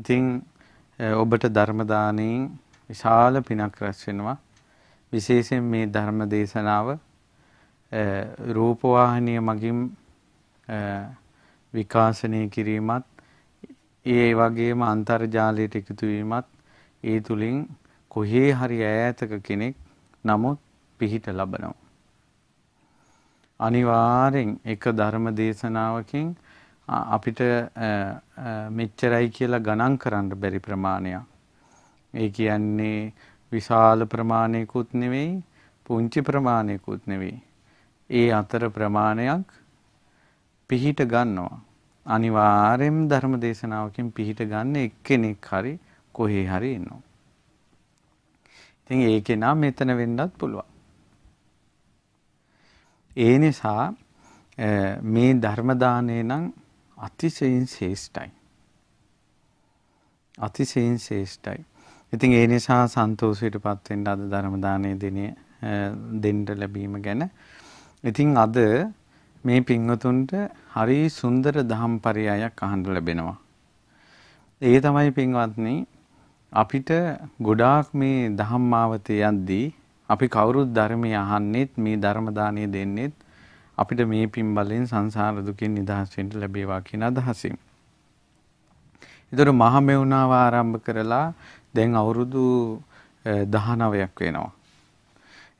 ඉතින් ඔබට ධර්ම දාණයෙන් විශාල පිනක් රැස් වෙනවා. විශේෂයෙන් මේ ධර්ම දේශනාව රූපවාහිනිය මගින් විකාශනය කිරීමත් ඒ වගේම අන්තර්ජාලයට එකතු වීමත් ඒ තුලින් කොහේ හරි ඈතක කෙනෙක් නමුත් පිහිට ලබනවා. අනිවාර්යෙන් එක ධර්ම දේශනාවකින් අපිට මෙච්චරයි කියලා ගණන් කරන්න බැරි ප්‍රමාණයක්. ඒ කියන්නේ විශාල ප්‍රමාණයකුත් නෙවෙයි පුංචි ප්‍රමාණයකුත් නෙවෙයි. ඒ අතර ප්‍රමාණයක් පිහිට ගන්නවා. අනිවාර්යෙන් ධර්ම දේශනාවකින් පිහිට ගන්න එක්කෙනෙක් හරි කොහේ හරි ඉන්නවා. ඉතින් ඒකේ නම් මෙතන වෙන්නත් පුළුවන්. ඒ නිසා මේ ධර්ම දාණය නම් අතිශයින් ශේෂ්ඨයි. අතිශයින් ශේෂ්ඨයි. ඉතින් ඒ නිසා සන්තෝෂයට පත් වෙන්න අද ධර්ම දානයේ දිනේ දෙන්න ලැබීම ගැන ඉතින් අද මේ පින්වතුන්ට හරි සුන්දර දහම් පරයයක් අහන්න ලැබෙනවා. ඒ තමයි පින්වත්නි අපිට ගොඩාක් මේ ධම්මාවතේ යද්දී අපි කවුරුත් ධර්මය අහන්නෙත් මේ ධර්ම දානය දෙන්නෙත් අපිට මේ පින් බලෙන් සංසාර දුකෙන් නිදහස් වෙන්න ලැබේවා කියන අදහසින්. ඒතර මහ මෙවුනාව ආරම්භ කරලා දැන් අවුරුදු 19ක් වෙනවා.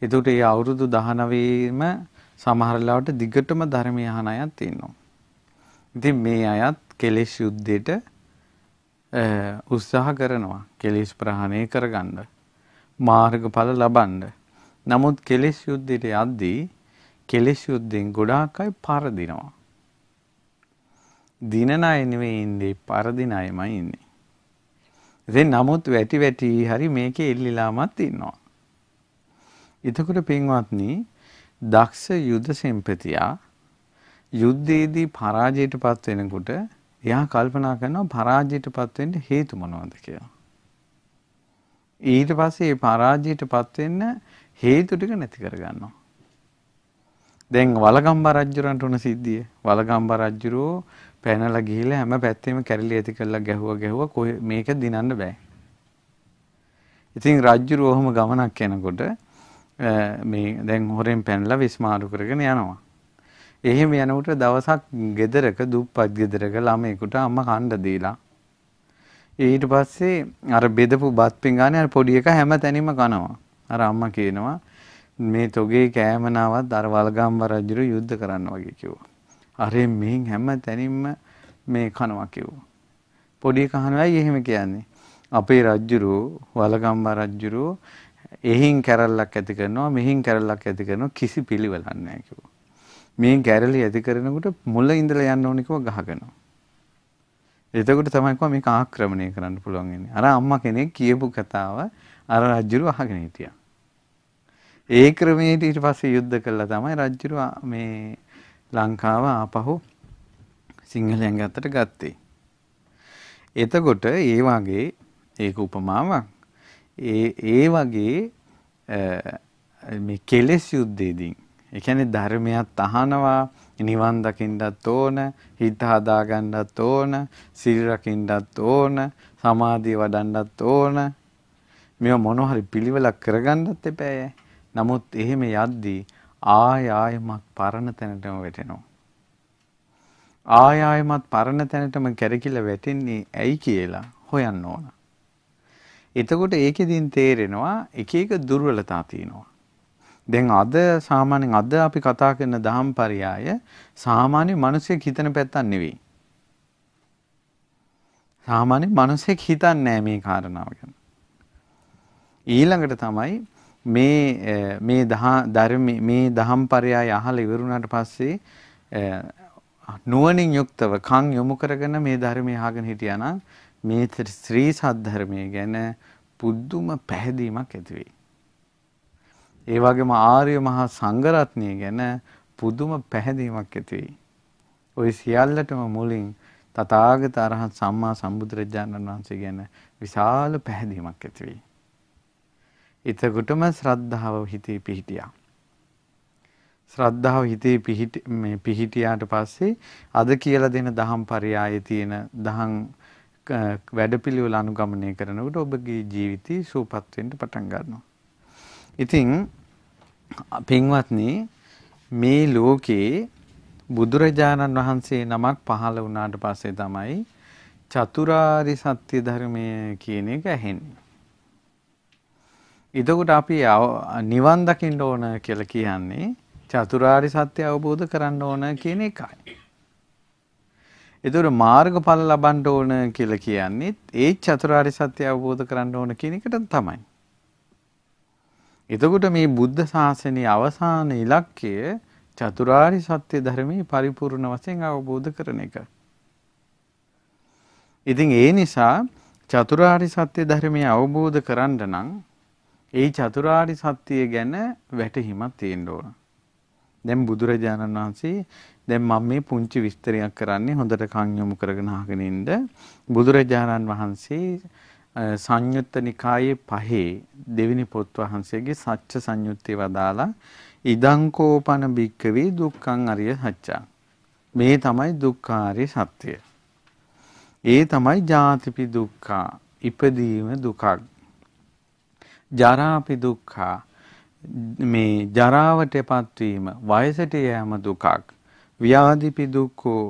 එතකොට මේ අවුරුදු 19ෙම සමහර ලාවට දිගටම ධර්මය අහන අයත් ඉන්නවා. ඉතින් මේ අයත් කෙලෙස් යුද්ධෙට උත්සාහ කරනවා. කෙලෙස් ප්‍රහාණය කරගන්න. මාර්ගඵල ලබන්න. නමුත් කෙලෙස් යුද්ධෙට යද්දී කෙලෙස් යුද්ධෙන් ගොඩාක් අය පරදිනවා. දිනන අය නෙවෙයි ඉන්නේ පරදින අයමයි ඉන්නේ. ඉතින් නමුත් වැටි වැටි හරි මේකේ එල්ලිලාමත් ඉන්නවා. එතකොට පින්වත්නි දක්ෂ යුද සෙන්පතියා යුද්ධයේදී පරාජයටපත් වෙනකොට එයා කල්පනා කරනවා පරාජයටපත් වෙන්න හේතු මොනවද කියලා. ඊට පස්සේ මේ පරාජයටපත් වෙන්න හේතු ටික නැති කරගන්නවා. දැන් වලගම්බ රජුරන්ට උන සිද්ධිය. වලගම්බ රජුරෝ පැනලා ගිහිල්ලා හැම පැත්තෙම කැරිලි ඇති කරලා ගැහුවා ගැහුවා මේක දිනන්න බෑ. ඉතින් රජුරෝ ඔහම ගමනක් යනකොට මේ දැන් හොරෙන් පැනලා විස්මාරු කරගෙන යනවා. එහෙම යනකොට දවසක් ගෙදරක දුප්පත් ගෙදරක ළමයෙකුට අම්මා කන්න දීලා ඊට පස්සේ අර බෙදපු බත් පිඟානේ අර පොඩි එක හැම තැනම කනවා. අර අම්මා කියනවා මේ තොගේ කෑමනාවත් අර වල්ගම්බ රජුරු යුද්ධ කරන්න වගේ කිව්වා. අරේ මෙහෙන් හැම තැනින්ම මේ කනවා කිව්වා. පොඩි කහනවයි එහෙම කියන්නේ. අපේ රජුරු වල්ගම්බ රජුරු එහින් කැරල්ලක් ඇති කරනවා මෙහින් කැරල්ලක් ඇති කරනවා කිසි පිළිවෙලක් නැහැ කිව්වා. මේ කැරලි ඇති කරනකොට මුල ඉඳලා යන්න ඕනේ කිව්වා ගහගෙනවා. එතකොට තමයි කොහොම මේක ආක්‍රමණය කරන්න පුළුවන් වෙන්නේ. අර අම්මා කෙනෙක් කියපු කතාව අර රජුරු අහගෙන හිටියා. ඒ ක්‍රමයට ඊට පස්සේ යුද්ධ කළා තමයි රජුරු මේ ලංකාව ආපහු සිංහලයන් ගත්තට ගත්තේ. එතකොට ඒ වගේ ඒක උපමාවක්. ඒ ඒ වගේ මේ කෙලෙස් යුද්ධෙදී ඒ කියන්නේ ධර්මයක් අහනවා නිවන් දකින්නත් ඕන හිත හදාගන්නත් ඕන සිල් රකින්නත් ඕන සමාධිය වඩන්නත් ඕන මේව මොනවා හරි පිළිවෙලක් කරගන්නත් එපෑයි නමුත් එහෙම යද්දී ආය ආයමත් පරණ තැනටම වැටෙනවා. ආය ආයමත් පරණ තැනටම කැරකිලා වැටෙන්නේ ඇයි කියලා හොයන්න ඕන. එතකොට ඒකෙදින් තේරෙනවා එක එක දුර්වලතා තියෙනවා. දැන් අද සාමාන්‍යයෙන් අද අපි කතා කරන දහම් පරයය සාමාන්‍ය මිනිසෙක් හිතන පැත්තක් නෙවෙයි. සාමාන්‍ය මිනිසෙක් හිතන්නේ මේ කාරණාව ගැන. ඊළඟට තමයි මේ eh, මේ ධර්ම මේ දහම් පරයය අහලා ඉවරුණාට පස්සේ eh, නුවණින් යුක්තව කන් යොමු කරගෙන මේ ධර්මය අහගෙන හිටියානම් මේ ශ්‍රී සද්ධර්මය ගැන පුදුම පැහැදීමක් ඇති වෙයි. ඒ වගේම ආර්ය මහා සංඝරත්නය ගැන පුදුම පැහැදීමක් ඇති වෙයි. ওই සියල්ලටම මුලින් තථාගත අරහත් සම්මා සම්බුදුරජාණන් වහන්සේ ගැන විශාල පැහැදීමක් ඇති වෙයි. එතකොටම ශ්‍රද්ධාව හිතේ පිහිටියා. ශ්‍රද්ධාව හිතේ පිහිටියාට පස්සේ අද කියලා දෙන දහම් පරයායේ තියෙන දහම් වැඩපිළිවෙල අනුගමනය කරනකොට ඔබගේ ජීවිතය සූපත් වෙන්න පටන් ගන්නවා. ඉතින් පින්වත්නි මේ ලෝකේ බුදුරජාණන් වහන්සේ නමක් පහළ වුණාට පස්සේ තමයි චතුරාරි සත්‍ය ධර්මය කියන එක ඇහෙන්නේ. එතකොට අපි නිවන් දකින්න ඕන කියලා කියන්නේ චතුරාර්ය සත්‍ය අවබෝධ කරන්න ඕන කියන එකයි. එතකොට මාර්ගඵල ලබන්න ඕන කියලා කියන්නේ ඒ චතුරාර්ය සත්‍ය අවබෝධ කරන්න ඕන කියන එකට තමයි. එතකොට මේ බුද්ධ ශාසනයේ අවසාන ඉලක්කය චතුරාර්ය සත්‍ය ධර්මයේ පරිපූර්ණ වශයෙන් අවබෝධ කරන එක. ඉතින් ඒ නිසා චතුරාර්ය සත්‍ය ධර්මය අවබෝධ කරන්න නම් ඒ චතුරාරි සත්‍යය ගැන වැටහිමක් තියෙන්න ඕන. දැන් බුදුරජාණන් වහන්සේ දැන් මම මේ පුංචි විස්තරයක් කරන්නේ හොඳට කන් යොමු කරගෙන අහගෙන ඉන්න බුදුරජාණන් වහන්සේ සංයුත්ත නිකායේ පහේ දෙවෙනි පොත් වහන්සේගේ සත්‍ය සංයුත්තේ වදාලා ඉදං කෝපන භික්කවේ දුක්ඛං අරිය සත්‍යං මේ තමයි දුක්ඛාරිය සත්‍යය ඒ තමයි ජාතිපි දුක්ඛා ඉපදීම දුකක් ජරාපි දුක්ඛා මේ ජරාවට පත්වීම වයසට යෑම දුකක් ව්‍යාධිපි දුක්ඛෝ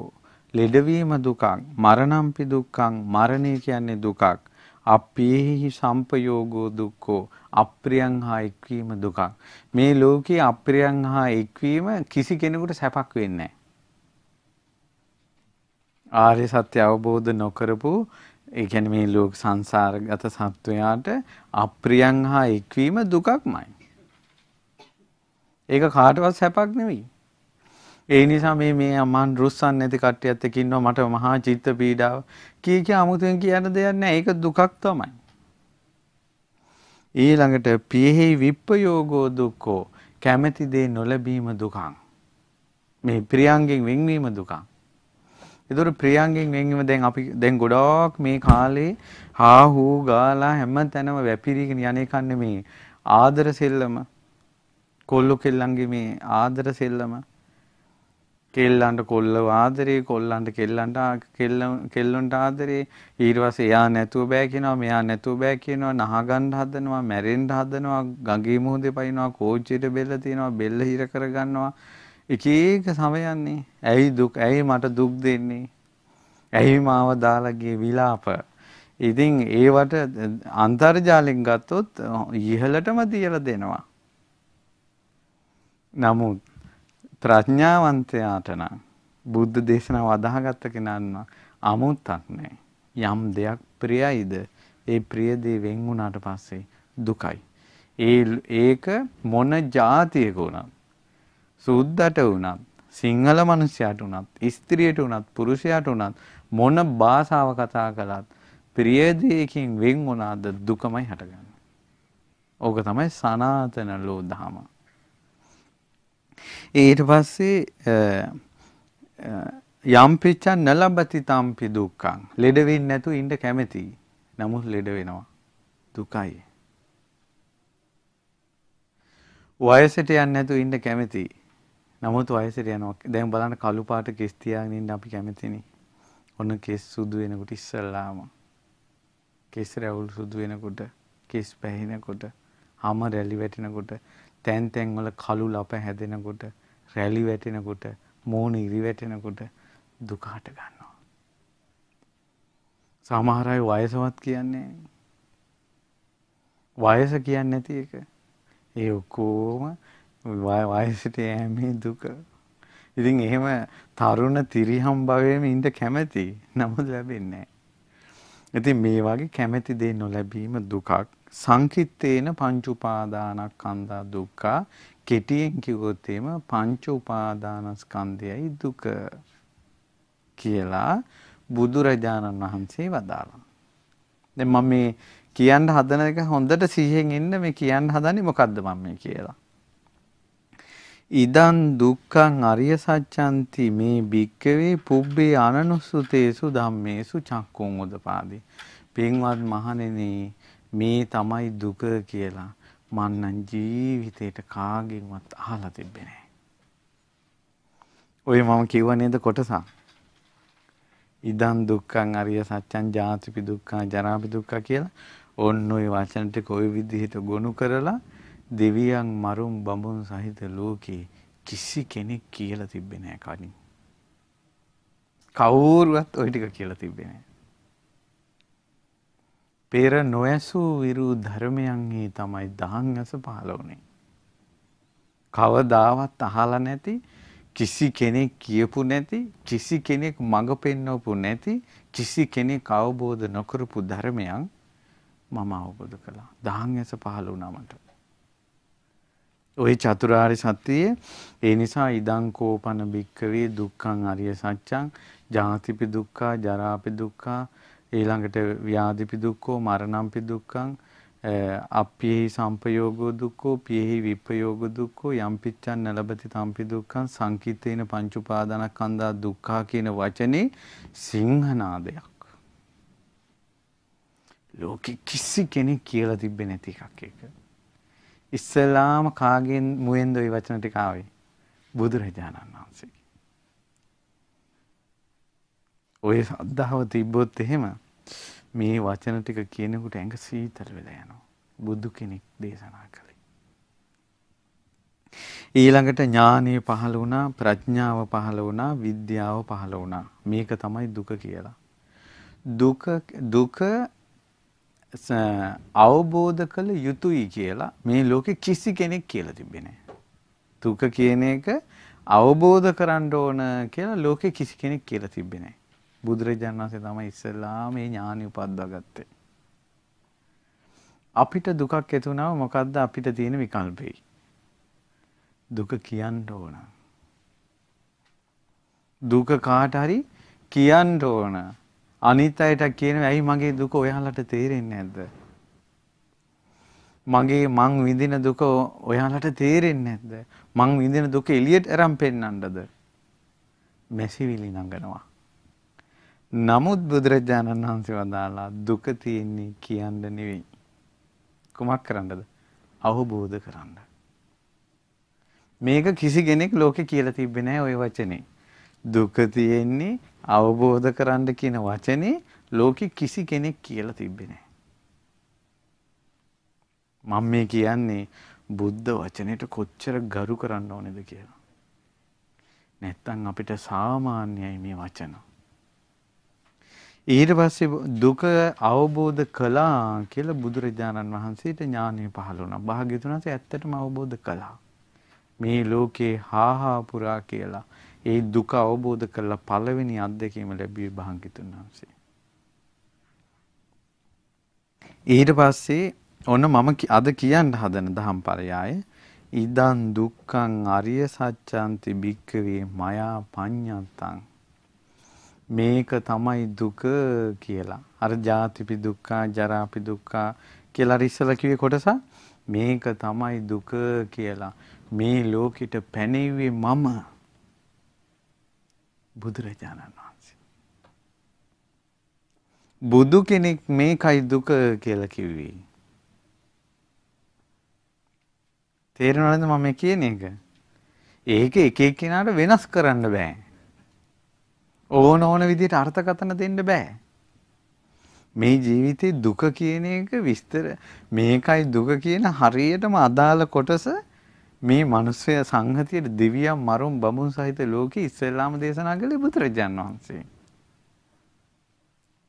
ලෙඩවීම දුකක් මරණම්පි දුක්ඛං මරණය කියන්නේ දුකක් අප්පේහි සම්පයෝගෝ දුක්ඛෝ අප්‍රියං හා එක්වීම දුකක් මේ ලෝකේ අප්‍රියං හා එක්වීම කිසි කෙනෙකුට සැපක් වෙන්නේ නැහැ ආර්ය සත්‍ය අවබෝධ නොකරපු ඒ කියන්නේ මේ ලෝක සංසාරගත සත්වයාට අප්‍රියං හා එක්වීම දුකක්මයි. ඒක කාටවත් සැපක් නෙවෙයි. ඒ නිසා මේ මේ අමන් රුස්සන් නැති කට්ටියත් එක්ක ඉන්නවා මට මහා චිත්ත පීඩාව. කී කිය 아무තෙන් කියන්න දෙයක් නැහැ. ඒක දුකක් තමයි. ඊළඟට පියෙහි විප්පයෝගෝ දුක්ඛෝ කැමැති දේ නොලැබීම දුකං. මේ ප්‍රියංගෙන් වෙන්වීම දුකං. ඒතර ප්‍රියංගෙන් වෙන්වීම දැන් අපි දැන් ගොඩක් මේ කාලේ හා හූ ගාලා හැම තැනම වැපිරීගෙන යන්නේ කන්නේ මේ ආදර සෙල්ලම කොල්ලෝ කෙල්ලන්ගේ මේ ආදර සෙල්ලම කෙල්ලන්ට කොල්ල ආදරේ කොල්ලන්ට කෙල්ලන්ට කෙල්ලොන්ට ආදරේ ඊට පස්සේ එයා නැතුව බෑ කියනවා මෙයා නැතුව බෑ කියනවා නහගන්න හදනවා මැරෙන්න හදනවා ගඟේ මුහුදේ පයින්නවා කෝච්චියට බෙල්ල තියනවා බෙල්ල හිර කරගන්නවා එක එක සමයන්නේ ඇයි දුක් ඇයි මට දුක් දෙන්නේ ඇයි මාව දාලාගේ විලාප ඉතින් ඒවට අන්තර්ජාලයෙන් ගත්තොත් ඉහළටම තියලා දෙනවා නමුත් ප්‍රඥාවන්තයාට නම් බුද්ධ දේශනාව අදාහගත්ත කෙනාන්න අමුත්තක් නැහැ. යම් දෙයක් ප්‍රියයිද ඒ ප්‍රිය දේ වෙන් වුණාට පස්සේ දුකයි. ඒ ඒක මොන જાතියක වුණත් සුද්දට වුණත් සිංහල මිනිසයාට වුණත් ස්ත්‍රියට වුණත් පුරුෂයාට වුණත් මොන භාෂාව කතා කළත් ප්‍රියදයකින් වෙන් වුණාද දුකමයි හටගන්නේ. ඕක තමයි සනාතන ලෝ දහම. ඊට පස්සේ යම් පිච්චන් නලබති තම්පි දුක්ඛං ලෙඩ වෙන්නේ නැතු ඉන්න කැමැතියි. නමුත් ලෙඩ වෙනවා. දුකයි. වයසට යන්නේ නැතු ඉන්න කැමැතියි. නමුත් වයසට යනවා දැන් බලන්න කළු පාට කෙස් තියාගෙන ඉන්න අපි කැමතිනේ. ඔන්න කෙස් සුදු වෙනකොට ඉස්සල්ලාම කෙස් රැවුල් සුදු වෙනකොට කෙස් පැහිනකොට හම රැලි වැටෙනකොට තැන් තැන් වල කළු ලප හැදෙනකොට රැලි වැටෙනකොට මෝන ඉරි වැටෙනකොට දුක හට ගන්නවා. සමහර අය වයසවත් කියන්නේ වයස කියන්නේ නැති එක. ඒ ඔක්කොම වයසට යෑමේ දුක. ඉතින් එහෙම තරුණ තිරිහම් භවයේම ඉඳ කැමැති. නමුත් ලැබෙන්නේ නැහැ. ඉතින් මේ වගේ කැමැති දේ නොලැබීම දුකක්. සංකිට්තේන පංච උපාදානස්කන්ධා දුක්ඛ. කෙටියෙන් කිව්වොත් එම පංච උපාදානස්කන්ධයයි දුක කියලා බුදුරජාණන් වහන්සේ වදාළා. දැන් මම මේ කියන්න හදන එක හොඳට සිහියෙන් ඉන්න මේ කියන්න හදන්නේ මොකද්ද මම මේ කියලා. ඉදන් දුක්ඛං අරිය සත්‍යන්ති මේ භික්කවේ පුබ්බේ අනනුස්සුතේසු ධම්මේසු චක්කුං උදපාදේ. පින්වත් මහණෙනි මේ තමයි දුක කියලා මන්නම් ජීවිතේට කාගෙන්වත් අහලා තිබ්බේ නෑ. ඔය මම කිව්ව නේද කොටසක්. ඉදන් දුක්ඛං අරිය සත්‍යං ජාතිපි දුක්ඛං ජරාපි දුක්ඛ කියලා ඔන්න ඔය වචන ටික ওই විදිහට ගොනු කරලා දෙවියන් මරුම් බඹුන් සහිත ලෝකේ කිසි කෙනෙක් කියලා තිබ්බේ නෑ කලින්. කවුරුවත් ওই ටික කියලා තිබ්බේ නෑ. පෙර නොඇසූ විරු ධර්මයන්හි තමයි දහන් ඇස පහළ වුණේ. කවදාවත් අහලා නැති කිසි කෙනෙක් කියපු නැති කිසි කෙනෙක් මඟ පෙන්වපු නැති කිසි කෙනෙක් අවබෝධ නොකරපු ධර්මයන් මම අවබෝධ කළා. දහන් ඇස පහළ වුණා මට. ওই චතුරාර්ය සත්‍යයේ ඒ නිසා ඉදං කෝපන භික්කවේ දුක්ඛං අරිය සත්‍යං ජාතිපි දුක්ඛා ජරාපි දුක්ඛා ඊළඟට ව්‍යාධිපි දුක්ඛෝ මරණම්පි දුක්ඛං අප්පියෙහි සම්පයෝගෝ දුක්ඛෝ පියෙහි විප්පයෝගෝ දුක්ඛෝ යම්පිච්ඡන් නලබති තම්පි දුක්ඛං සංකිතේන පංච උපාදානස්කන්ධා දුක්ඛා කියන වචනේ සිංහනාදයක් ලෝකෙ කිසි කෙනෙක් කියලා තිබ්බේ නැති එකක් ඒක ඉස්සෙල්ලාම කාගෙන් මුවෙන්ද ওই වචන ටික ආවේ? බුදුරජාණන් වහන්සේගේ. ওই සද්ධාව තිබ්බොත් එහෙම මේ වචන ටික කියනකොට ඇඟ සීතල වෙලා යනවා. බුදු කෙනෙක් දේශනා කළේ. ඊළඟට ඥානය පහළ වුණා, ප්‍රඥාව පහළ වුණා, විද්‍යාව පහළ වුණා. මේක තමයි දුක කියලා. දුක දුක අවබෝධ කළ යුතුයි කියලා මේ ලෝකෙ කිසි කෙනෙක් කියලා තිබෙන්නේ දුක කියන එක අවබෝධ කරන්න ඕන කියලා ලෝකෙ කිසි කෙනෙක් කියලා තිබෙන්නේ බුදුරජාණන් වහන්සේ තමයි ඉස්සෙල්ලා මේ ඥානෙ උපද්දාගත්තේ. අපිට දුකක් ඇති වුණාම මොකද්ද අපිට තියෙන විකල්පේ? දුක කියන්න ඕන. දුක කාට හරි කියන්න ඕන. අනිත් අයට කියනවා ඇයි මගේ දුක ඔයාලට තේරෙන්නේ නැද්ද? මගේ මං විඳින දුක ඔයාලට තේරෙන්නේ නැද්ද? මං විඳින දුක එළියට අරන් පෙන්නන්නද? මැසිවිලි නඟනවා. නමුත් බුදුරජාණන් වහන්සේ වදාලා දුක තියෙන්නේ කියන්න නෙවෙයි. කුමක් කරන්නද? අවබෝධ කරන්න. මේක කිසි කෙනෙක් ලෝකේ කියලා තිබ්බේ නැහැ ওই වචනේ. දුක තියෙන්නේ අවබෝධ කරන්න කියන වචනේ ලෝකෙ කිසි කෙනෙක් කියලා තිබෙන්නේ නැහැ. මම මේ කියන්නේ බුද්ධ වචනයට කොච්චර ගරු කරන්න ඕනේද කියලා. නැත්තම් අපිට සාමාන්‍යයි මේ වචන. ඊට පස්සේ දුක අවබෝධ කළා කියලා බුදුරජාණන් වහන්සේට ඥානෙ පහළ වුණා. භාග්‍යතුන් වහන්සේ ඇත්තටම අවබෝධ කළා. මේ ලෝකේ හාහා පුරා කියලා ඒ දුක අවබෝධ කරලා පළවෙනි අත්දැකීම ලැබුවේ භාග්‍යතුන් වහන්සේ. ඊට පස්සේ ඔන්න මම අද කියන්න හදන දහම් පරයය ඉදන් දුක්ඛං අරිය සත්‍යන්ති භික්ඛවේ මයා පඤ්ඤත්තං මේක තමයි දුක කියලා. අර ජාතිපි දුක්ඛා ජරාපි දුක්ඛා කියලා ඉස්සලා කිව්වේ කොටස මේක තමයි දුක කියලා. මේ ලෝකෙට පැනෙව්වේ මම. බුදුරජාණන් වහන්සේ. බුදු කෙනෙක් මේකයි දුක කියලා කිව්වේ. තේරෙනවද මම කියන එක? ඒක එක එක්කෙනාට වෙනස් කරන්න බෑ. ඕන ඕන විදිහට අර්ථකථන දෙන්න බෑ. මේ ජීවිතේ දුක කියන එක විස්තර මේකයි දුක කියන හරියටම අදාළ කොටස මේ මිනිස්සය සංහතියට දෙවියන් මරුන් බඹුන් සහිත ලෝකේ ඉස්සෙල්ලාම දේශනා කළේ බුදුරජාන් වහන්සේ.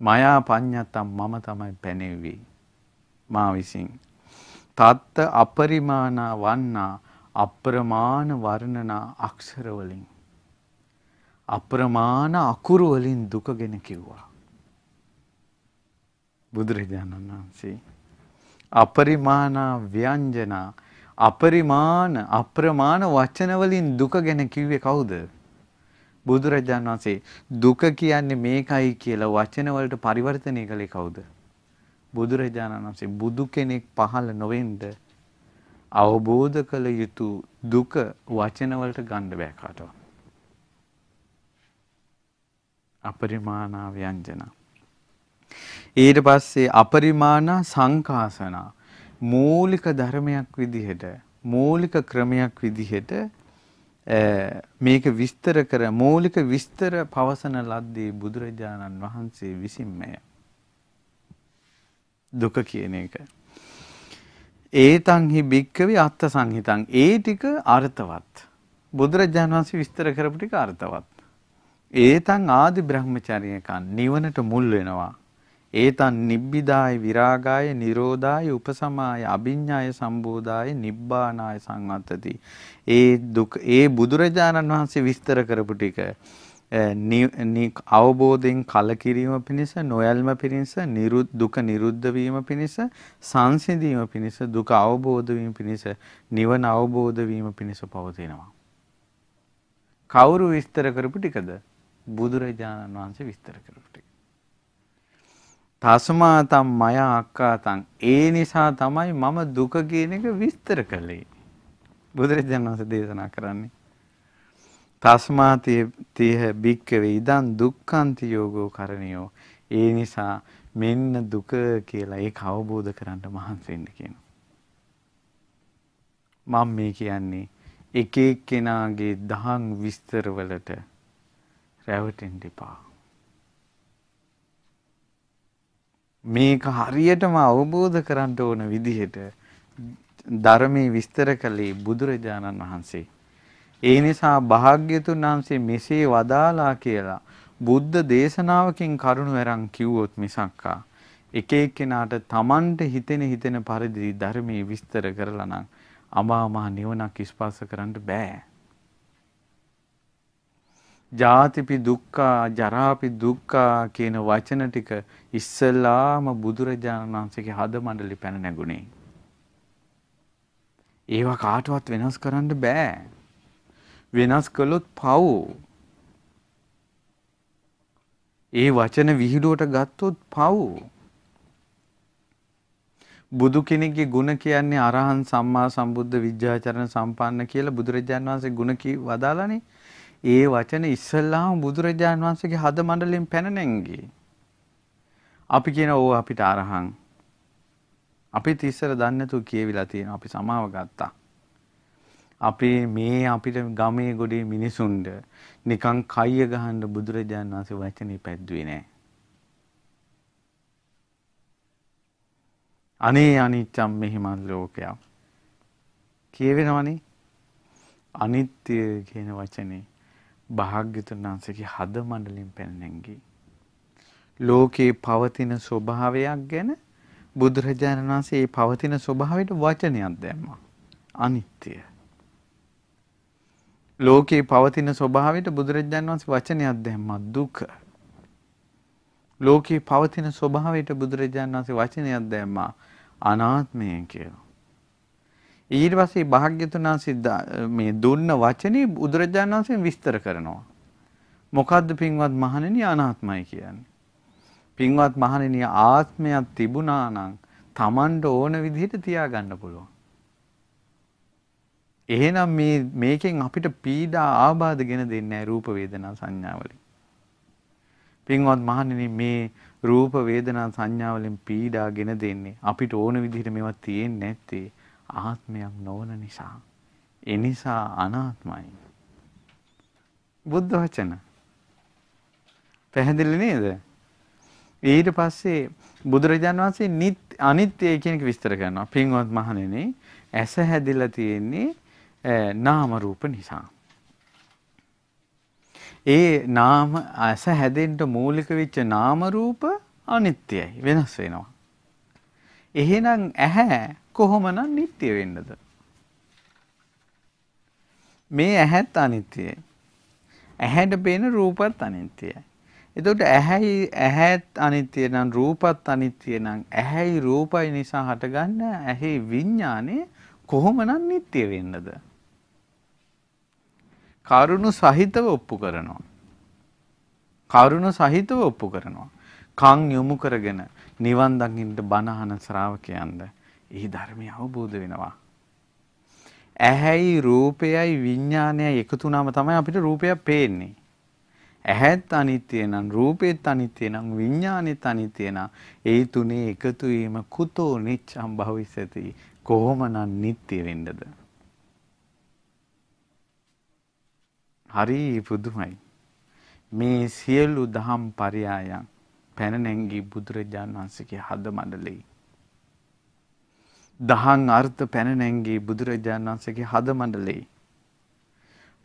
මයා පඤ්ඤත්තම් මම තමයි පැනෙව්වේ මා විසින්. තත්ත අපරිමාණ වන්නා අප්‍රමාණ වර්ණනා අක්ෂර වලින් අප්‍රමාණ අකුරු වලින් දුක ගැන කිව්වා. බුදුරජාණන් වහන්සේ අපරිමාණ ව්‍යංජනා අපරිමාණ අප්‍රමාණ වචන වලින් දුක ගැන කිව්වේ කවුද? බුදුරජාණන් වහන්සේ දුක කියන්නේ මේකයි කියලා වචන වලට පරිවර්තනය කළේ කවුද? බුදුරජාණන් වහන්සේ බුදු කෙනෙක් පහළ නොවෙන්න අවබෝධ කළ යුතු දුක වචන වලට ගන්න බෑ කාටවත්. අපරිමාණ ව්‍යංජන. ඊට පස්සේ අපරිමාණ සංකාසනා මූලික ධර්මයක් විදිහට මූලික ක්‍රමයක් විදිහට මේක විස්තර කර මූලික විස්තර පවසන ලද්දේ බුදුරජාණන් වහන්සේ විසින්මය. දුක කියන එක. ඒතංහි භික්කවි අත්ත සංහිතන් ඒ ටික අර්ථවත්. බුදුරජාණන් වහන්සේ විස්තර කරපු ටික අර්ථවත්. ඒතං ආදි බ්‍රහ්මචර්යයකන් නිවනට මුල් වෙනවා. ඒතන් නිබ්බිදාය විරාගාය නිරෝධාය උපසමාය අභිඤ්ඤාය සම්බෝධාය නිබ්බානාය සංවත්තති. ඒ දුක් ඒ බුදුරජාණන් වහන්සේ විස්තර කරපු ටික අවබෝධයෙන් කලකිරීම පිණිස නොයල්ම පිණිස දුක නිරුද්ධ වීම පිණිස සංසිඳීම පිණිස දුක අවබෝධ වීම පිණිස නිවන අවබෝධ වීම පිණිස පවතිනවා. කවුරු විස්තර කරපු ටිකද බුදුරජාණන් වහන්සේ විස්තර කරපු ටික. තස්මාතම් මය අක්කාතං ඒ නිසා තමයි මම දුක කියන එක විස්තර කළේ. බුදුරජාණන් වහන්සේ දේශනා කරන්නේ. තස්මාතිය තිහ භික්කවේ ඉදන් දුක්ඛන්ති යෝගෝ කරණියෝ. ඒ නිසා මෙන්න දුක කියලා ඒක අවබෝධ කරන්න මහන්සි වෙන්න කියනවා. මම මේ කියන්නේ එක එක්කෙනාගේ දහම් විස්තරවලට රැවටෙන්න එපා. මේක හරියටම අවබෝධ කරන්න ඕන විදිහට ධර්මයේ විස්තර කළේ බුදුරජාණන් වහන්සේ. ඒ නිසා භාග්‍යතුන් වහන්සේ මෙසේ වදාලා කියලා බුද්ධ දේශනාවකින් කරුණු වරන් කිව්වොත් මිසක්කා එක එක්කෙනාට Tamanට හිතෙන හිතෙන පරිදි ධර්මයේ විස්තර කරලා නම් අමා මහ නිවනක් ස්පර්ශ කරන්න බෑ. ජාතිපි දුක්ඛා ජරාපි දුක්ඛා කියන වචන ටික ඉස්සල්ලාම බුදුරජාණන් වහන්සේගේ හද මණ්ඩලි පැන නැගුණේ. ඒවා කාටවත් වෙනස් කරන්න බෑ. වෙනස් කළොත් පව්. ඒ වචන විහිළුවට ගත්තොත් පව්. බුදු කෙනෙක්ගේ ගුණ කියන්නේ අරහන් සම්මා සම්බුද්ධ විද්‍යාචරණ සම්පන්න කියලා බුදුරජාණන් වහන්සේ ගුණ කී වදාලානේ. ඒ වචන ඉස්සල්ලාම බුදුරජාණන් වහන්සේගේ හද මණ්ඩලෙන් පැන නැංගේ. අපි කියන ඕ අපිට අරහං. අපි තිස්සර දන්නතු කියවිලා තියෙන අපි සමාව ගත්තා. අපේ මේ අපිට ගමේ ගොඩේ මිනිසුන්ට නිකං කයිය ගහන්ඩ බුදුරජාණන් වන්සේ වචනී පැද්දුවේ නෑ. අනේ අනිච්චම් මෙහිමන් ලෝකයක්. කියවෙනවනේ අනිත්‍ය කියන වචනේ භාග්‍යතුන් වහන්සේගේ හද මණ්ඩලින් පැන නැංගී. ලෝකේ පවතින ස්වභාවයක් ගැන බුදුරජාණන් වහන්සේ මේ පවතින ස්වභාවයට වචනයක් දැම්මා. අනිත්‍ය. ලෝකේ පවතින ස්වභාවයට බුදුරජාණන් වහන්සේ වචනයක් දැම්මා දුක. ලෝකේ පවතින ස්වභාවයට බුදුරජාණන් වහන්සේ වචනයක් දැම්මා අනාත්මය කියලා. ඊට පස්සේ භාග්‍යතුන් වහන්සේ මේ දුන්න වචනේ බුදුරජාණන් වහන්සේ විස්තර කරනවා. මොකද්ද පින්වත් මහණෙනි අනාත්මයි කියන්නේ? පින්වත් මහණෙනි ආත්මයක් තිබුණා නම් Tamanට ඕන විදිහට තියාගන්න පුළුවන්. එහෙනම් මේ මේකෙන් අපිට පීඩා ආබාධ ගෙන දෙන්නේ නැහැ රූප වේදනා සංඥාවලින්. පින්වත් මහණෙනි මේ රූප වේදනා සංඥාවලින් පීඩා ගෙන දෙන්නේ අපිට ඕන විදිහට මේවා තියෙන්නේ නැත්තේ ආත්මයක් නොවන නිසා. ඒ නිසා අනාත්මයි. බුද්ධ වචන. පැහැදිලි නේද? ඊට පස්සේ බුදුරජාන් වහන්සේ නිත් අනිත්‍යය කියන එක විස්තර කරනවා. පින්වත් මහණෙනි, ඇස හැදිලා තියෙන්නේ නාම රූප නිසා. ඒ නාම ඇස හැදෙන්න මූලික වෙච්ච නාම රූප අනිත්‍යයි වෙනස් වෙනවා. එහෙනම් ඇහැ කොහොමනම් නිට්ටය වෙන්නද? මේ ඇහත් අනිත්‍යයි. ඇහැට පේන රූපත් අනිත්‍යයි. එතකොට ඇහැයි ඇහත් අනිත්‍ය නම් රූපත් අනිත්‍ය නම් ඇහැයි රූපයි නිසා හටගන්න ඇහි විඥානේ කොහොමනම් නිට්ටය වෙන්නද? කරුණු සහිතව ඔප්පු කරනවා. කරුණු සහිතව ඔප්පු කරනවා. කන් යොමු කරගෙන නිවන් දකින්න බණහන ශ්‍රාවකයන්ද ඒ ධර්මය අවබෝධ වෙනවා. ඇහැයි රූපයයි විඥානයයි එකතු වුණාම තමයි අපිට රූපයක් පේන්නේ. ඇහත් අනිත්‍ය නම් රූපෙත් අනිත්‍ය නම් විඥානෙත් අනිත්‍ය නම් ඒ තුනේ එකතු වීම කුතෝ නිච්ඡම් භවිසති කොහොමනම් නිට්ටය වෙන්නද හරි පුදුමයි මේ සියලු දහම් පරයායන් පැන නැංගී බුදුරජාණන් වහන්සේගේ හද මඩලෙයි දහම් අර්ථ පැන නැංගී බුදුරජාණන් වහන්සේගේ හද මඩලෙයි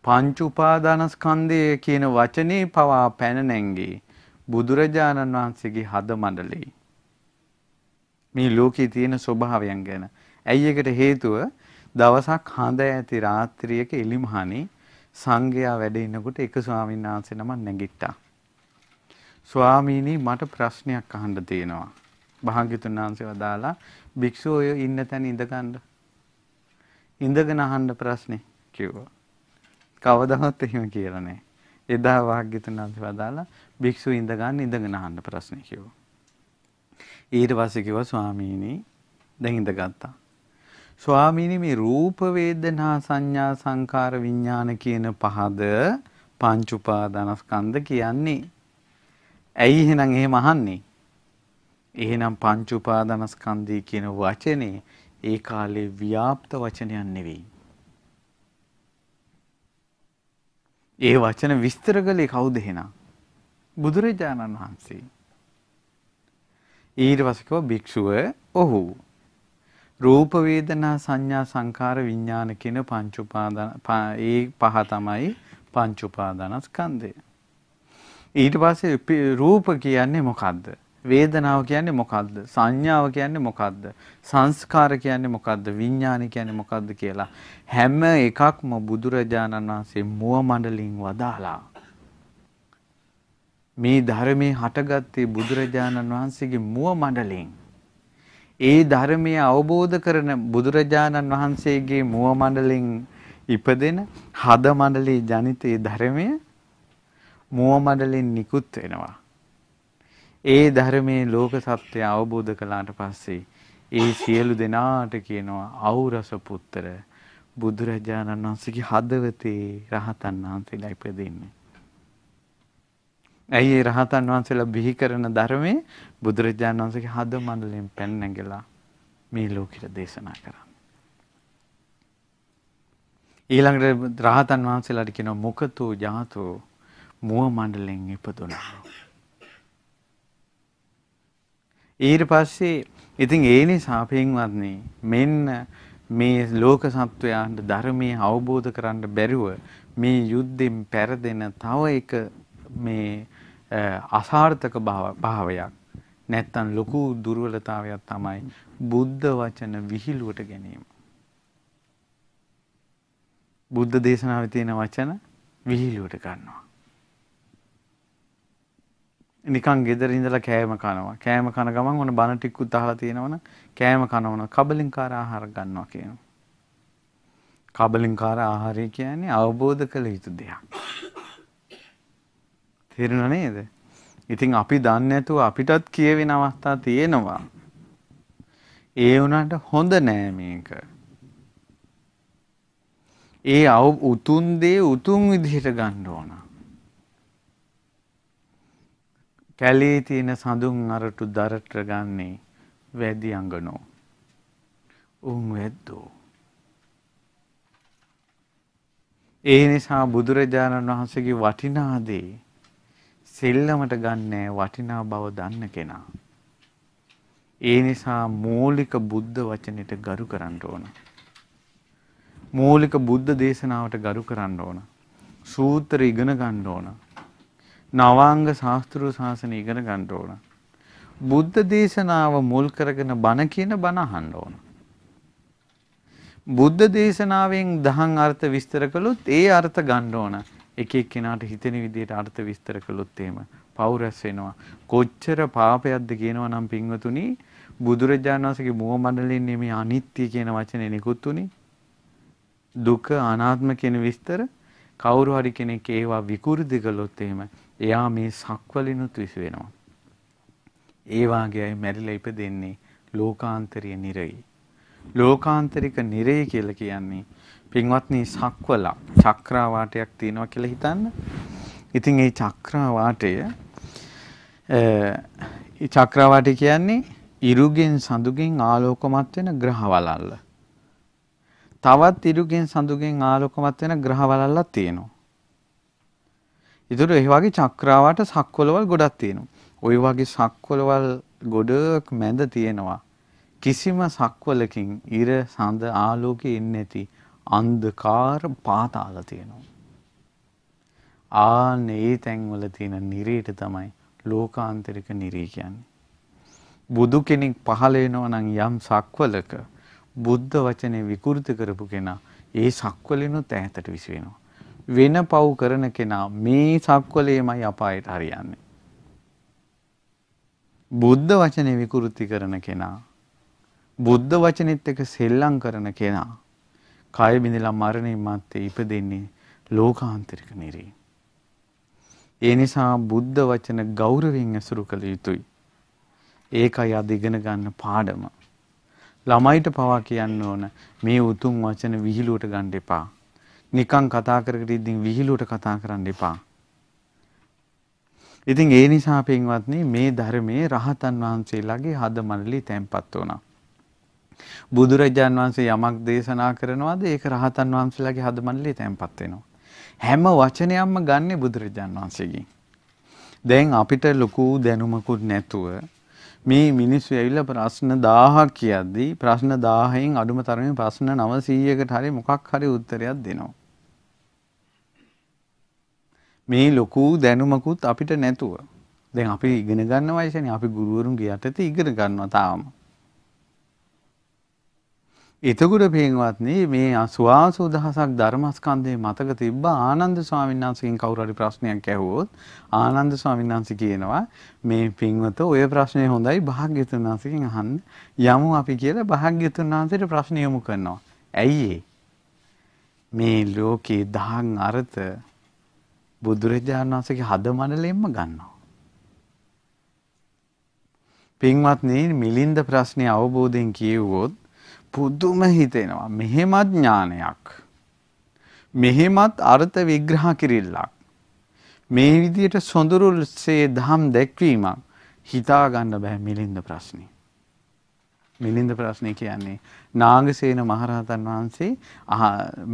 පංච උපාදානස්කන්ධය කියන වචනේ පවා පැන නැංගේ බුදුරජාණන් වහන්සේගේ හද මඩලේ. මේ ලෝකයේ තියෙන ස්වභාවයන් ගැන. ඇයි එකට හේතුව දවසක් හඳ ඇති රාත්‍රියක එලිමහනේ සංඝයා වැඩ ඉනකොට එක ස්වාමීන් වහන්සේ නමක් නැගිට්ටා. ස්වාමීනි මට ප්‍රශ්නයක් අහන්න තියෙනවා. භාග්‍යතුන් වහන්සේ වදාලා භික්ෂුව ඉන්න තැන ඉඳගන්න. ඉඳගෙන අහන්න ප්‍රශ්නේ කිව්වා. කවදාවත් එහෙම කියලා නැහැ. එදා වාග්යතුන් වහන්සේ වදාලා භික්ෂුව ඉඳ ගන්න ඉඳගෙන අහන්න ප්‍රශ්නේ කිව්වා. ඊට පස්සේ කිව්වා ස්වාමීනි දැන් ඉඳගත්තා. ස්වාමීනි මේ රූප වේදනා සංඥා සංකාර විඥාන කියන පහද පංච උපාදානස්කන්ධ කියන්නේ. ඇයි එහෙනම් එහෙම අහන්නේ? එහෙනම් පංච උපාදානස්කන්ධය කියන වචනේ ඒ කාලේ ව්‍යාප්ත වචනයක් නෙවෙයි. ඒ වචන විස්තර කළේ කවුද එහෙනම්? බුදුරජාණන් වහන්සේ. ඊට පස්සේ භික්ෂුව ඔහු රූප වේදනා සංඥා සංකාර විඥාන කියන පංච උපාදාන ඒ පහ තමයි පංච උපාදානස්කන්ධය. ඊට පස්සේ රූප කියන්නේ මොකද්ද? වේදනාව කියන්නේ මොකද්ද? සංඥාව කියන්නේ මොකද්ද? සංස්කාර කියන්නේ මොකද්ද? විඥාන කියන්නේ මොකද්ද කියලා හැම එකක්ම බුදුරජාණන් වහන්සේ මුව මණ්ඩලින් වදාලා. මේ ධර්මයේ හටගත්තේ බුදුරජාණන් වහන්සේගේ මුව මණ්ඩලින්. ඒ ධර්මය අවබෝධ කරන බුදුරජාණන් වහන්සේගේ මුව මණ්ඩලින් ඉපදෙන හද මණ්ඩලයේ ජනිතයේ ධර්මය මුව මණ්ඩලෙන් නිකුත් වෙනවා. ඒ ධර්මයේ ලෝක සත්‍ය අවබෝධ කළාට පස්සේ ඒ සියලු දෙනාට කියනවා අවරස පුත්‍ර බුදුරජාණන් වහන්සේගේ හදවතේ රහතන් වහන්සේලා ඉපදෙන්නේ. ඇයි ඒ රහතන් වහන්සේලා බිහි කරන ධර්මයේ බුදුරජාණන් වහන්සේගේ හද මණ්ඩලයෙන් පැන නැගලා මේ ලෝකෙට දේශනා කරා. ඊළඟට රහතන් වහන්සේලාට කියන මොකතෝ ජාතෝ මුව මණ්ඩලෙන් ඉපදුණා. ඊට පස්සේ ඉතින් ඒ නිසා පින්වත්නි මෙන්න මේ ලෝක සත්වයාට ධර්මයේ අවබෝධ කරන්න බැරුව මේ යුද්ධෙන් පෙරදෙන තව එක මේ අසාර්ථක භාවයක් නැත්තම් ලොකු දුර්වලතාවයක් තමයි බුද්ධ වචන විහිළුවට ගැනීම. බුද්ධ දේශනාවේ තියෙන වචන විහිළුවට ගන්නවා. නිකන් ගෙදර ඉඳලා කෑම කනවා. කෑම කන ගමන් ඔන්න බන ටිකුත් අහලා තියෙනවනම් කෑම කනවන කබලින්කාර ආහාර ගන්නවා කියනවා. කබලින්කාර ආහාරය කියන්නේ අවබෝධ කළ යුතු දෙයක්. තේරුණා නේද? ඉතින් අපි දන්නේ නැතුව අපිටත් කියවෙන අවස්ථා තියෙනවා. ඒ වුණාට හොඳ නෑ මේක. ඒ උතුම් දේ උතුම් විදිහට ගන්න ඕනා. කැලේ තියෙන සඳුන් අරටු දරට ගන්නේ වැදි අඟනෝ. උන් වැද්දෝ. ඒ නිසා බුදුරජාණන් වහන්සේගේ වටිනා දේ සෙල්ලමට ගන්නෑ වටිනා බව දන්න කෙනා. ඒ නිසා මූලික බුද්ධ වචනෙට ගරු කරන්න ඕන. මූලික බුද්ධ දේශනාවට ගරු කරන්න ඕන. සූත්‍ර ඉගෙන ගන්න ඕන. නවාංග ශාස්ත්‍රීය ශාසනය ඉගෙන ගන්න ඕන. බුද්ධ දේශනාව මුල් කරගෙන බණ කියන බණ අහන්න ඕන. බුද්ධ දේශනාවෙන් දහං අර්ථ විස්තර කළොත් ඒ අර්ථ ගන්න ඕන. එක එක්කෙනාට හිතෙන විදිහට අර්ථ විස්තර කළොත් එහෙම පව් රැස් වෙනවා. කොච්චර පාපයක්ද කියනවා නම් පින්වතුනි බුදුරජාණන් වහන්සේගේ මුව මණ්ඩලයෙන් මේ අනිත්‍ය කියන වචනේ නිකුත් උනේ. දුක අනාත්ම කියන විස්තර කවුරු හරි කෙනෙක් ඒවා විකෘති කළොත් එහෙම එයා මේ සක්වලිනුත් විස වෙනවා. ඒ වාගේ අය මැරිලා ඉපදෙන්නේ ලෝකාන්තරීය නිරේ. ලෝකාන්තරික නිරේ කියලා කියන්නේ පින්වත්නි සක්වල චක්‍රාවාටයක් තියෙනවා කියලා හිතන්න. ඉතින් මේ චක්‍රාවාටය ඒ චක්‍රාවාටය කියන්නේ ඉරුගෙන් සඳුගෙන් ආලෝකමත් වෙන ග්‍රහවලල්ල. තවත් ඉරුගෙන් සඳුගෙන් ආලෝකමත් වෙන ග්‍රහවලල්ලක් තියෙනවා. ඒතර ඒ වගේ චක්‍රාවට සක්වලවල් ගොඩක් තියෙනවා. ওই වගේ සක්වලවල් ගොඩක් මැද තියෙනවා. කිසිම සක්වලකින් ඉර සඳ ආලෝකේ ඉන්නේ නැති අන්ධකාර පාතාල තියෙනවා. ආනේ තැන්වල තියෙන නිරේට තමයි ලෝකාන්තරික නිරේ කියන්නේ. බුදු කෙනෙක් පහළ වෙනවා නම් යම් සක්වලක බුද්ධ වචනේ විකෘති කරපු කෙනා ඒ සක්වලිනුත් ඈතට විසි වෙනවා. වෙන පව් කරන කෙනා මේ සක්වලේමයි අපායට හරියන්නේ. බුද්ධ වචනය විකෘති කරන කෙනා බුද්ධ වචනෙත් එක සෙල්ලම් කරන කෙනා කය බිඳලා මරණින් මත්තේ ඉපදෙන්නේ ලෝකාන්තරික නිරේ. ඒ නිසා බුද්ධ වචන ගෞරවයෙන් ඇසුරු කළ යුතුයි. ඒකයි අද ඉගෙන ගන්න පාඩම. ළමයිට පවා කියන්න ඕන මේ උතුම් වචන විහිළුවට ගන්න එපා. නිකන් කතා කරකට ඉඳින් විහිළුවට කතා කරන්න එපා. ඉතින් ඒ නිසා පින්වත්නි මේ ධර්මයේ රහතන් වහන්සේලාගේ හද මනලි තැම්පත් වුණා. බුදුරජාන් වහන්සේ යමක් දේශනා කරනවාද ඒක රහතන් වහන්සේලාගේ හද මනලි තැම්පත් වෙනවා. හැම වචනයක්ම ගන්නෙ බුදුරජාන් වහන්සේගෙන්. දැන් අපිට ලොකු දැනුමකුත් නැතුව මේ මිනිස්සු ඇවිල්ලා ප්‍රශ්න 1000ක් කියද්දී ප්‍රශ්න 1000න් අඩුම තරමේ ප්‍රශ්න 900කට හරි මොකක් හරි උත්තරයක් දෙනවා. මේ ලොකු දැනුමකුත් අපිට නැතුව දැන් අපි ඉගෙන ගන්න වයසනේ අපි ගුරුවරුන්ගේ යටතේ ඉගෙන ගන්නවා තාම. එතකොට පින්වත්නි මේ අසුවාසෝ දහසක් ධර්මස්කන්ධේ මතක තිබ්බ ආනන්ද ස්වාමීන් වහන්සේගෙන් කවුරු හරි ප්‍රශ්නයක් ඇහුවොත් ආනන්ද ස්වාමීන් වහන්සේ කියනවා මේ පින්වත ඔය ප්‍රශ්නේ හොඳයි භාග්‍යතුන් වහන්සේගෙන් අහන්න යමු අපි කියලා භාග්‍යතුන් වහන්සේට ප්‍රශ්න යොමු කරනවා. ඇයි මේ ලෝකේ දහං අර්ථ බුදුරජාණන් වහන්සේගේ හද මනලෙන්ම ගන්නවා. පින්වත්නි මිලින්ද ප්‍රශ්නේ අවබෝධයෙන් කියවුවොත් පුදුම හිතෙනවා. මෙහෙමත් ඥානයක්. මෙහෙමත් අර්ථ විග්‍රහ කිරිල්ලක්. මේ විදියට සොඳුරුල්සේ දහම් දැක්වීමක් හිතා ගන්න බෑ මිලින්ද ප්‍රශ්නේ. මිලින්ද ප්‍රශ්නය කියන්නේ නාගසේන මහරහතන් වහන්සේ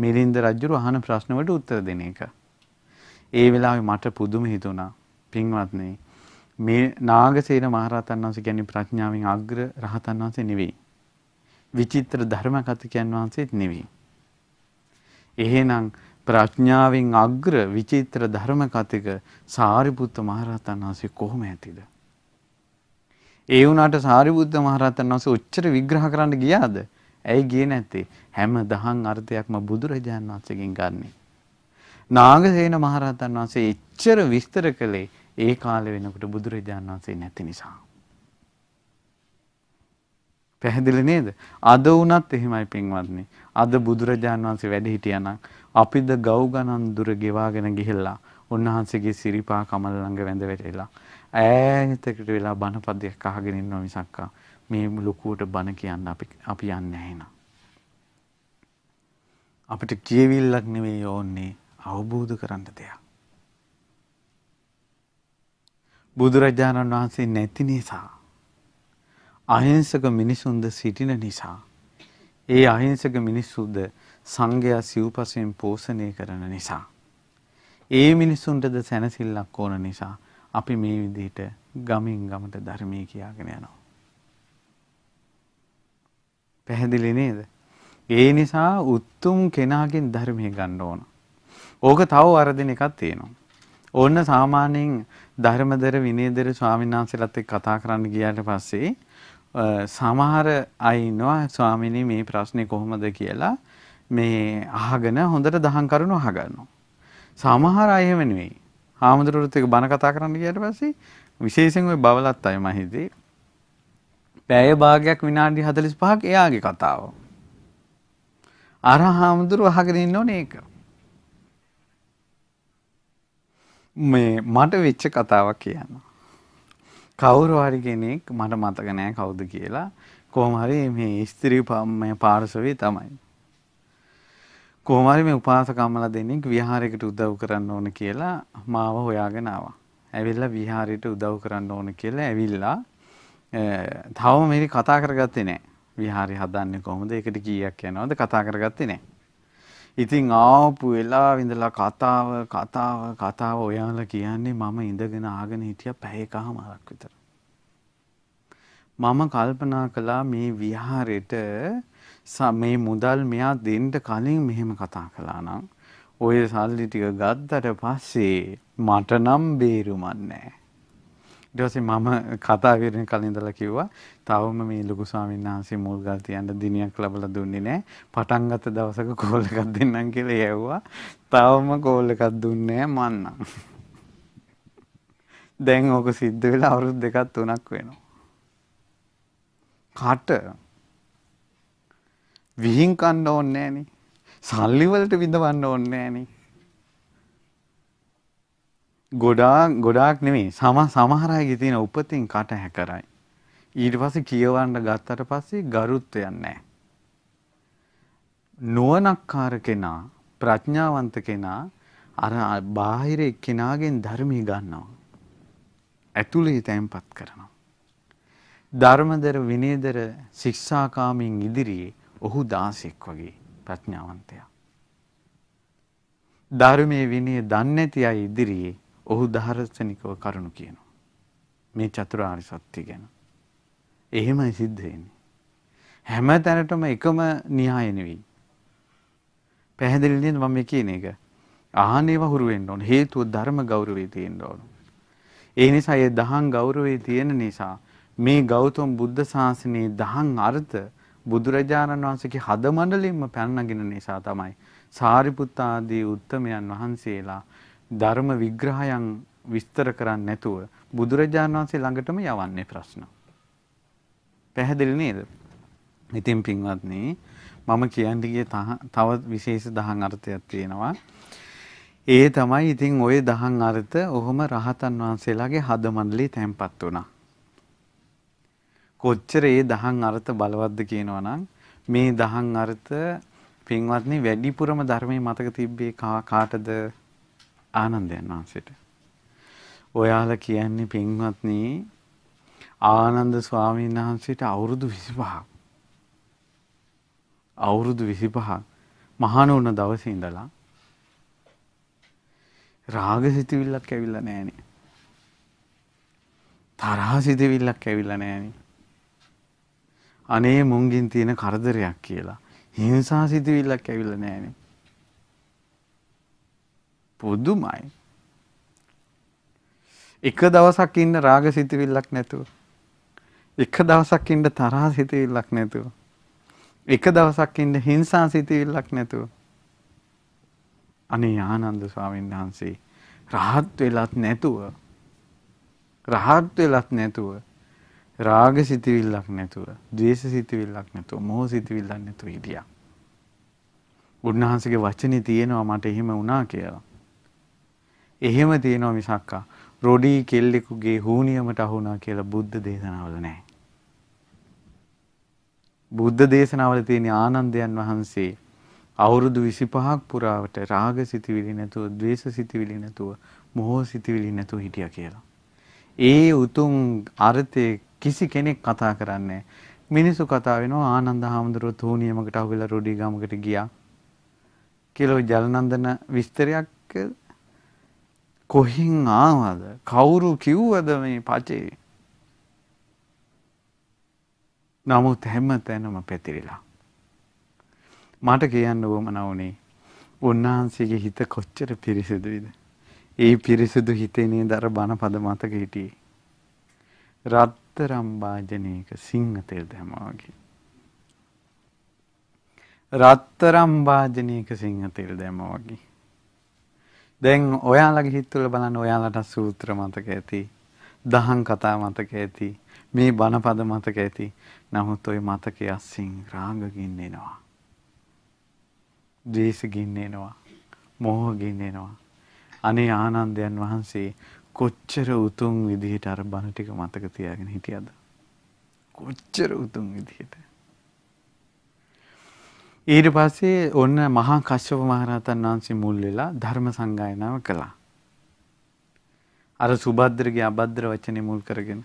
මිලින්ද රජුරු අහන ප්‍රශ්නවලට උත්තර දෙන එක. ඒ වෙලාවේ මට පුදුම හිතුණා. පින්වත්නි මේ නාගසේන මහරහතන් වහන්සේ කියන්නේ ප්‍රඥාවෙන් අග්‍ර රහතන් වහන්සේ නෙවෙයි. විචිත්‍ර ධර්ම කතිකයන් වහන්සේත් නෙවෙයි. එහෙනම් ප්‍රඥාවෙන් අග්‍ර විචිත්‍ර ධර්ම කතික සාරිපුත්ත මහරහතන් වහන්සේ කොහොම ඇතිද? ඒ වුණාට සාරිපුත්ත මහරහතන් වහන්සේ ඔච්චර විග්‍රහ කරන්න ගියාද? ඇයි ගියේ නැත්තේ? හැම දහම් අර්ථයක්ම බුදුරජාණන් වහන්සේගෙන් ගන්නේ. නාගසේන මහරහතන් වහන්සේ එච්චර විස්තර කළේ ඒ කාලේ වෙනකොට බුදුරජාණන් වහන්සේ නැති නිසා. පැහැදිලි නේද? අද වුණත් එහෙමයි පින්වත්නි. අද බුදුරජාණන් වහන්සේ වැඩ හිටියානම් අපිද ගව් ගණන් දුර ගෙවාගෙන ගිහිල්ලා උන්වහන්සේගේ සිරිපා කමල ළඟ වැඳ වැටිලා ඈතකට වෙලා බණපදයක් අහගෙන ඉන්නවා මිසක්කා මේ ලොකුවට බණ කියන්න අපි අපි යන්නේ නැහැ නේන. අපිට කියවිල්ලක් නෙවෙයි ඕන්නේ. අවබෝධ කරන්න දෙයක්. බුදුරජාණන් වහන්සේ නැති නිසා අහිංසක මිනිසුන්ද සිටින නිසා ඒ අහිංසක මිනිස්සුද සංඝයා සිව්පසයෙන් පෝෂණය කරන නිසා ඒ මිනිසුන්ටද සැනසෙල්ලක් ඕන නිසා අපි මේ විදිහට ගමින් ගමට ධර්මයේ කියාගෙන යනවා. පැහැදිලි නේද? ඒ නිසා උත්තුම් කෙනාගෙන් ධර්මයේ ගන්න ඕන. ඕක තව වරදින එකක් තියෙනවා. ඕන්න සාමාන්‍යයෙන් ධර්මදර විනේදර ස්වාමීන් වහන්සේලාත් එක්ක කතා කරන්න ගියාට පස්සේ සමහර අය ඉන්නවා ස්වාමිනී මේ ප්‍රශ්නේ කොහොමද කියලා මේ අහගෙන හොඳට දහම් කරුණු අහගන්නවා. සමහර අය එහෙම නෙවෙයි. හාමුදුරුවොත් එක්ක බණ කතා කරන්න ගියාට පස්සේ විශේෂයෙන් ওই බවලත් අය මම හිතේ පැය භාගයක් විනාඩි 45ක් එයාගේ කතාව. අර හාමුදුරුවෝ අහගෙන ඉන්න ඕනේ ඒක. මේ මට වෙච්ච කතාවක් කියන්න. කවුරු හරි කෙනෙක් මට මතක නෑ කවුද කියලා කොහොම හරි මේ ස්ත්‍රී මේ පාර්ශවයේ තමයි. කොහොම හරි මේ උපාසකම්මලා දෙන්නෙක් විහාරයකට උදව් කරන්න ඕන කියලා මාව හොයාගෙන ආවා. ඇවිල්ලා විහාරයට උදව් කරන්න ඕන කියලා ඇවිල්ලා තවම මේක කතා කරගත්තේ නෑ. විහාරය හදන්නේ කොහොමද? ඒකට කීයක් යනවද? කතා කරගත්තේ නෑ. ඉතින් ආපු වෙලාව ඉඳලා කතාව කතාව කතාව ඔයාලා කියන්නේ මම ඉඳගෙන ආගෙන හිටියා පැය කමාරක් විතර. මම කල්පනා කළා මේ විහාරෙට මේ මුදල් මෙයා දෙන්න කලින් මෙහෙම කතා කළා නම් ඔය සල්ලි ටික ගත්තට පස්සේ මට නම් බේරුමක් නැහැ. ඊට මම කතා විරණ කලින් ඉඳලා කිව්වා තවම මේ ලොකු ස්වාමීන් වහන්සේ මූල්ගල් තියන්න දිනියක් ලැබලා දුන්නේ නැහැ. පටන් ගත්ත දවසක කෝල් එකක් දෙන්නම් කියලා යැව්වා. තවම කෝල් එකක් දුන්නේ නැහැ දැන් ඕක සිද්ධ වෙලා අවුරුදු දෙකක් තුනක් වෙනවා. කාට විහිං කන්න ඕනේ නැණි. සල්ලි වලට විඳවන්න ඕනේ නැණි. ගොඩාක් ගොඩාක් නෙමේ සම සමහරයගේ තියෙන උපතින් කට හැකරයි. ඊට පස්සේ කියවන්න ගත්තට පස්සේ ගරුත්වයක් නැහැ. නුවණක්කාර කෙනා ප්‍රඥාවන්ත කෙනා අර බාහිර එක්කෙනාගෙන් ධර්මී ගන්නවා. ඇතුළේ තැන්පත් කරනවා. ධර්මදර විනේදර ශික්ෂාකාමීන් ඉදිරියේ ඔහු දාසෙක් වගේ ප්‍රඥාවන්තයා. ධර්මයේ විනය දන්නේ නැති අය ඉදිරියේ ඔහු දහරසනිකව කරුණු කියනවා. මේ චතුරාර්ය සත්‍ය ගැන. එහෙමයි සිද්ධ වෙන්නේ. හැම තැනටම එකම න්‍යාය නෙවෙයි. පැහැදිලි නේද මම කියන එක? ආහනේව හුරු වෙන්න ඕන. හේතුව ධර්ම ගෞරවේ තියෙන්න ඕන. ඒ නිසා ඒ දහං ගෞරවේ තියෙන නිසා මේ ගෞතම බුද්ධ ශාසනයේ දහං අර්ථ බුදුරජාණන් වහන්සේගේ හද මණ්ඩලෙින්ම පැන නගින නිසා තමයි සාරිපුත්ත ආදී උත්තමයන් වහන්සේලා ධර්ම විග්‍රහයන් විස්තර කරන්නේ නැතුව බුදුරජාණන් වහන්සේ ළඟටම යවන්නේ ප්‍රශ්න. පැහැදිලි නේද? ඉතින් පින්වත්නි මම කියන්න ගිය තව විශේෂ දහං අර්ථයක් තියෙනවා. ඒ තමයි ඉතින් ওই දහං අර්ථ ඔහොම රහතන් වහන්සේලාගේ හදමණලේ තැම්පත් වුණා. කොච්චර ඒ දහං අර්ථ බලවත්ද කියනවනම් මේ දහං අර්ථ පින්වත්නි වැඩිපුරම ධර්මයේ මතක තිබ්බේ කාටද ආනන්දයන් වහන්සේට. ඔයාලා කියන්නේ පින්වත්නි ආනන්ද ස්වාමීන් වහන්සේට අවුරුදු 25ක් අවුරුදු 25ක් මහානුණ දවසේ ඉඳලා රාග සිතවිල්ලක් ඇවිල්ලා නැහනේ. තරහ සිතවිල්ලක් ඇවිල්ලා නැහනේ. අනේ මුංගින් තියෙන කරදරයක් කියලා. හිංසා සිතවිල්ලක් ඇවිල්ලා නැහනේ. පුදුමයි. එක දවසක් ඉන්න රාග සිතවිල්ලක් නැතුව. එක දවසක් ඉන්න තරහ සිතවිල්ලක් නැතුව. එක දවසක් ඉන්න හිංසා සිතවිල්ලක් නැතුව. අනේ ආනන්ද ස්වාමීන් වහන්සේ රහත් වෙලත් නැතුව රහත් වෙලත් නැතුව රාග සිතවිල්ලක් නැතුව ද්වේෂ සිතවිල්ලක් නැතුව මෝහ සිතවිල්ලක් නැතුව හිටියා. උන්වහන්සේගේ වචනේ තියෙනවා මට එහෙම වුණා කියලා. එහෙම තියෙනවා මිසක්කා රොඩි කෙල්ලෙකුගේ හූනියමට අහු වුණා කියලා බුද්ධ දේශනාවල නැහැ. බුද්ධ දේශනාවල තියෙන ආනන්දයන් වහන්සේ අවුරුදු 25ක් පුරාවට රාග සිතිවිලි නැතුව, ద్వේෂ සිතිවිලි නැතුව, මොහෝ සිතිවිලි නැතුව හිටියා කියලා. ඒ උතුම් අර්ථය කිසි කෙනෙක් කතා කරන්නේ මිනිසු කතා වෙනවා ආනන්ද හාමුදුරුවෝ තෝණියමකට අහුවෙලා රොඩි ගමකට ගියා කියලා ජලනන්දන විස්තරයක් කොහින් ආවද? කවුරු කිව්වද මේ පචේ? නමුත් හැම තැනම පැතිරිලා. මට කියන්න ඕමන වුණේ උන්වහන්සේගේ හිත කොච්චර පිරිසිදුයිද? ඒ පිරිසිදු හිතේනේ දර බණ පද මතක හිටියේ. රත්තරම් වාජනයක සිංහ තෙල් දැමා වගේ. රත්තරම් වාජනයක සිංහ තෙල් දැමා වගේ. දැන් ඔයාලගේ හිතවල බලන්න ඔයාලට සූත්‍ර මතක ඇති. දහම් කතා මතක ඇති. මේ බණපද මතක ඇති. නමුත් ওই මතකයේ අස්සින් රාග ගින්නෙනවා. ද්වේෂ ගින්නෙනවා. මෝහ ගින්නෙනවා. අනේ ආනන්දයන් වහන්සේ කොච්චර උතුම් විදිහට අර බණ ටික මතක තියාගෙන හිටියද? කොච්චර උතුම් විදිහට ඊට පස්සේ ඔන්න මහා කශ්‍යප මහරහතන් වහන්සේ මුල් වෙලා ධර්ම සංගායනාව කළා. අර සුබද්දගේ අබද්ද වචනේ මුල් කරගෙන.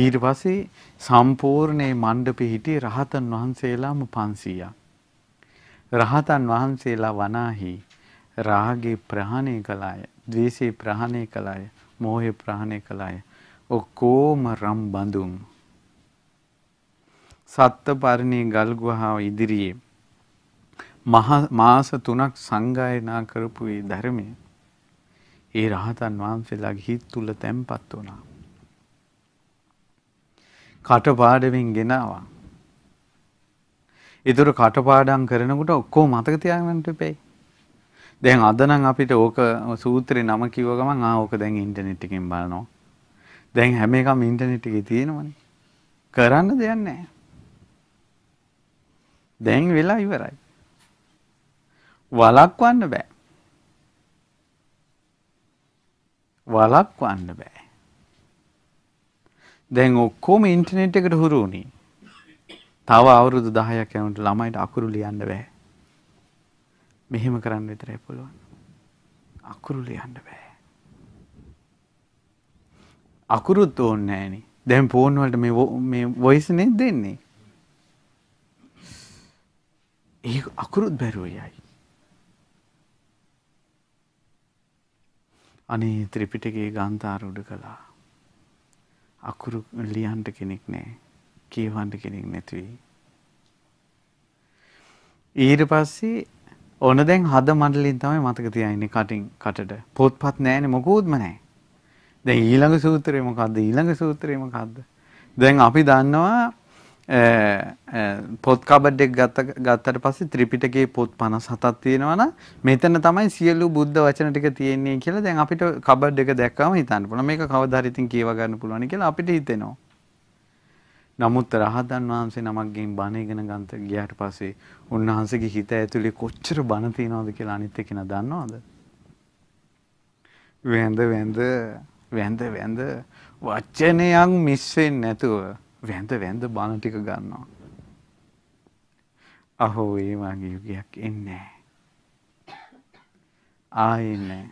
ඊට පස්සේ සම්පූර්ණේ මණ්ඩපෙ හිටිය රහතන් වහන්සේලාම 500ක්. රහතන් වහන්සේලා වනාහි රාගේ ප්‍රහාණය කළාය, ද්වේෂේ ප්‍රහාණය කළාය, මෝහේ ප්‍රහාණය කළාය. ඔක්කොම රම් බඳුන් සත්තපරණී ගල්ගුහාව ඉදිරියේ මාස 3ක් සංගායනා කරපු ඒ ධර්මය ඒ රහතන් වහන්සේලාගේ හිත් තුල තැම්පත් වුණා. කටපාඩමින් ගෙනාවා. ඒතර කටපාඩම් කරනකොට ඔක්කොම මතක තියාගන්න ඉපෙයි. දැන් අද නම් අපිට ඕක සූත්‍රේ නම කිව්ව ගමන් ආ ඕක දැන් ඉන්ටර්නෙට් එකෙන් බලනවා. දැන් හැම එකම ඉන්ටර්නෙට් එකේ තියෙනවනේ. කරන්න දෙයක් නැහැ. දැන් වෙලා ඉවරයි. වලක්වන්න බෑ. වලක්වන්න බෑ. දැන් ඔක්කොම ඉන්ටර්නෙට් එකට හුරු වුණේ. තව අවුරුදු 10ක් යනකොට ළමයිට අකුරු ලියන්න බෑ. මෙහෙම කරන්න විතරයි පුළුවන්. අකුරු ලියන්න බෑ. අකුරුත් ඕනේ නෑනේ. දැන් ෆෝන් වලට මේ මේ වොයිස් නේ දෙන්නේ. ඒ අකුරුත් බැරුව යයි. අනේ ත්‍රිපිටකයේ ගාන්තාර උඩ කළා. අකුරු ලියන්න කෙනෙක් නැහැ. කියවන්න කෙනෙක් නැති වෙයි. ඊට පස්සේ ඕන දැන් හද මඩලින් තමයි මතක තියාන්නේ කටින් කටට. පොත්පත් නැහැනේ මොකුත්ම නැහැ. දැන් ඊළඟ සූත්‍රය මොකද්ද? ඊළඟ සූත්‍රය මොකද්ද? දැන් අපි දන්නවා පොත් කබඩ් එක ගත්තට පස්සේ ත්‍රිපිටකයේ පොත් 57ක් තියෙනවනම් මෙතන තමයි සියලු බුද්ධ වචන ටික තියෙන්නේ කියලා දැන් අපිට කබඩ් එක දැක්කම හිතන්න පුළුවන් මේක කවදා හරි ඉතින් කියව ගන්න පුළුවන් කියලා අපිට හිතෙනවා. නමුත් රහතන් වහන්සේ නමක්ගෙන් බණ ඉගෙන ගන්න ගියාට පස්සේ උන්වහන්සේගේ හිත ඇතුලේ කොච්චර බණ තියනවද කියලා අනිත් එක්කෙනා දන්නවද? වැඳ වැඳ වැඳ වැඳ වචනයක් මිස් වෙන්නේ නැතුව වැඳ වැඳ බණ ටික ගන්නවා. අහෝ ඒ වගේ යුගයක් එන්නේ ආයෙන්නේ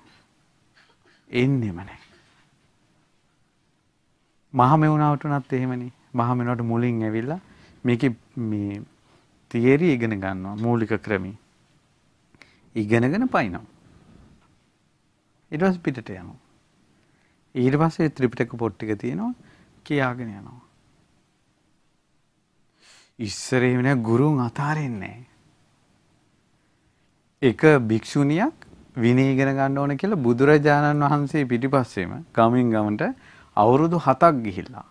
එන්නෙම නැහැ. මහමෙවුනාවට උනත් එහෙමනේ. මහමෙවුනාවට මුලින් ඇවිල්ලා මේකේ මේ තියරි ඉගෙන ගන්නවා මූලික ක්‍රමී. ඉගෙනගෙන පයින්නවා. ඊට පස්සේ පිටට යනවා. ඊට පස්සේ ත්‍රිපිටක පොත් ටික තියෙනවා කියාගෙන යනවා. ඉස්සරේම නෑ ගුරුන් අතාරින්නේ. එක භික්ෂුණියක් විනය ඉගෙන ගන්න ඕන කියලා බුදුරජාණන් වහන්සේ පිටිපස්සෙම ගමින් ගමට අවුරුදු 7ක් ගිහිල්ලා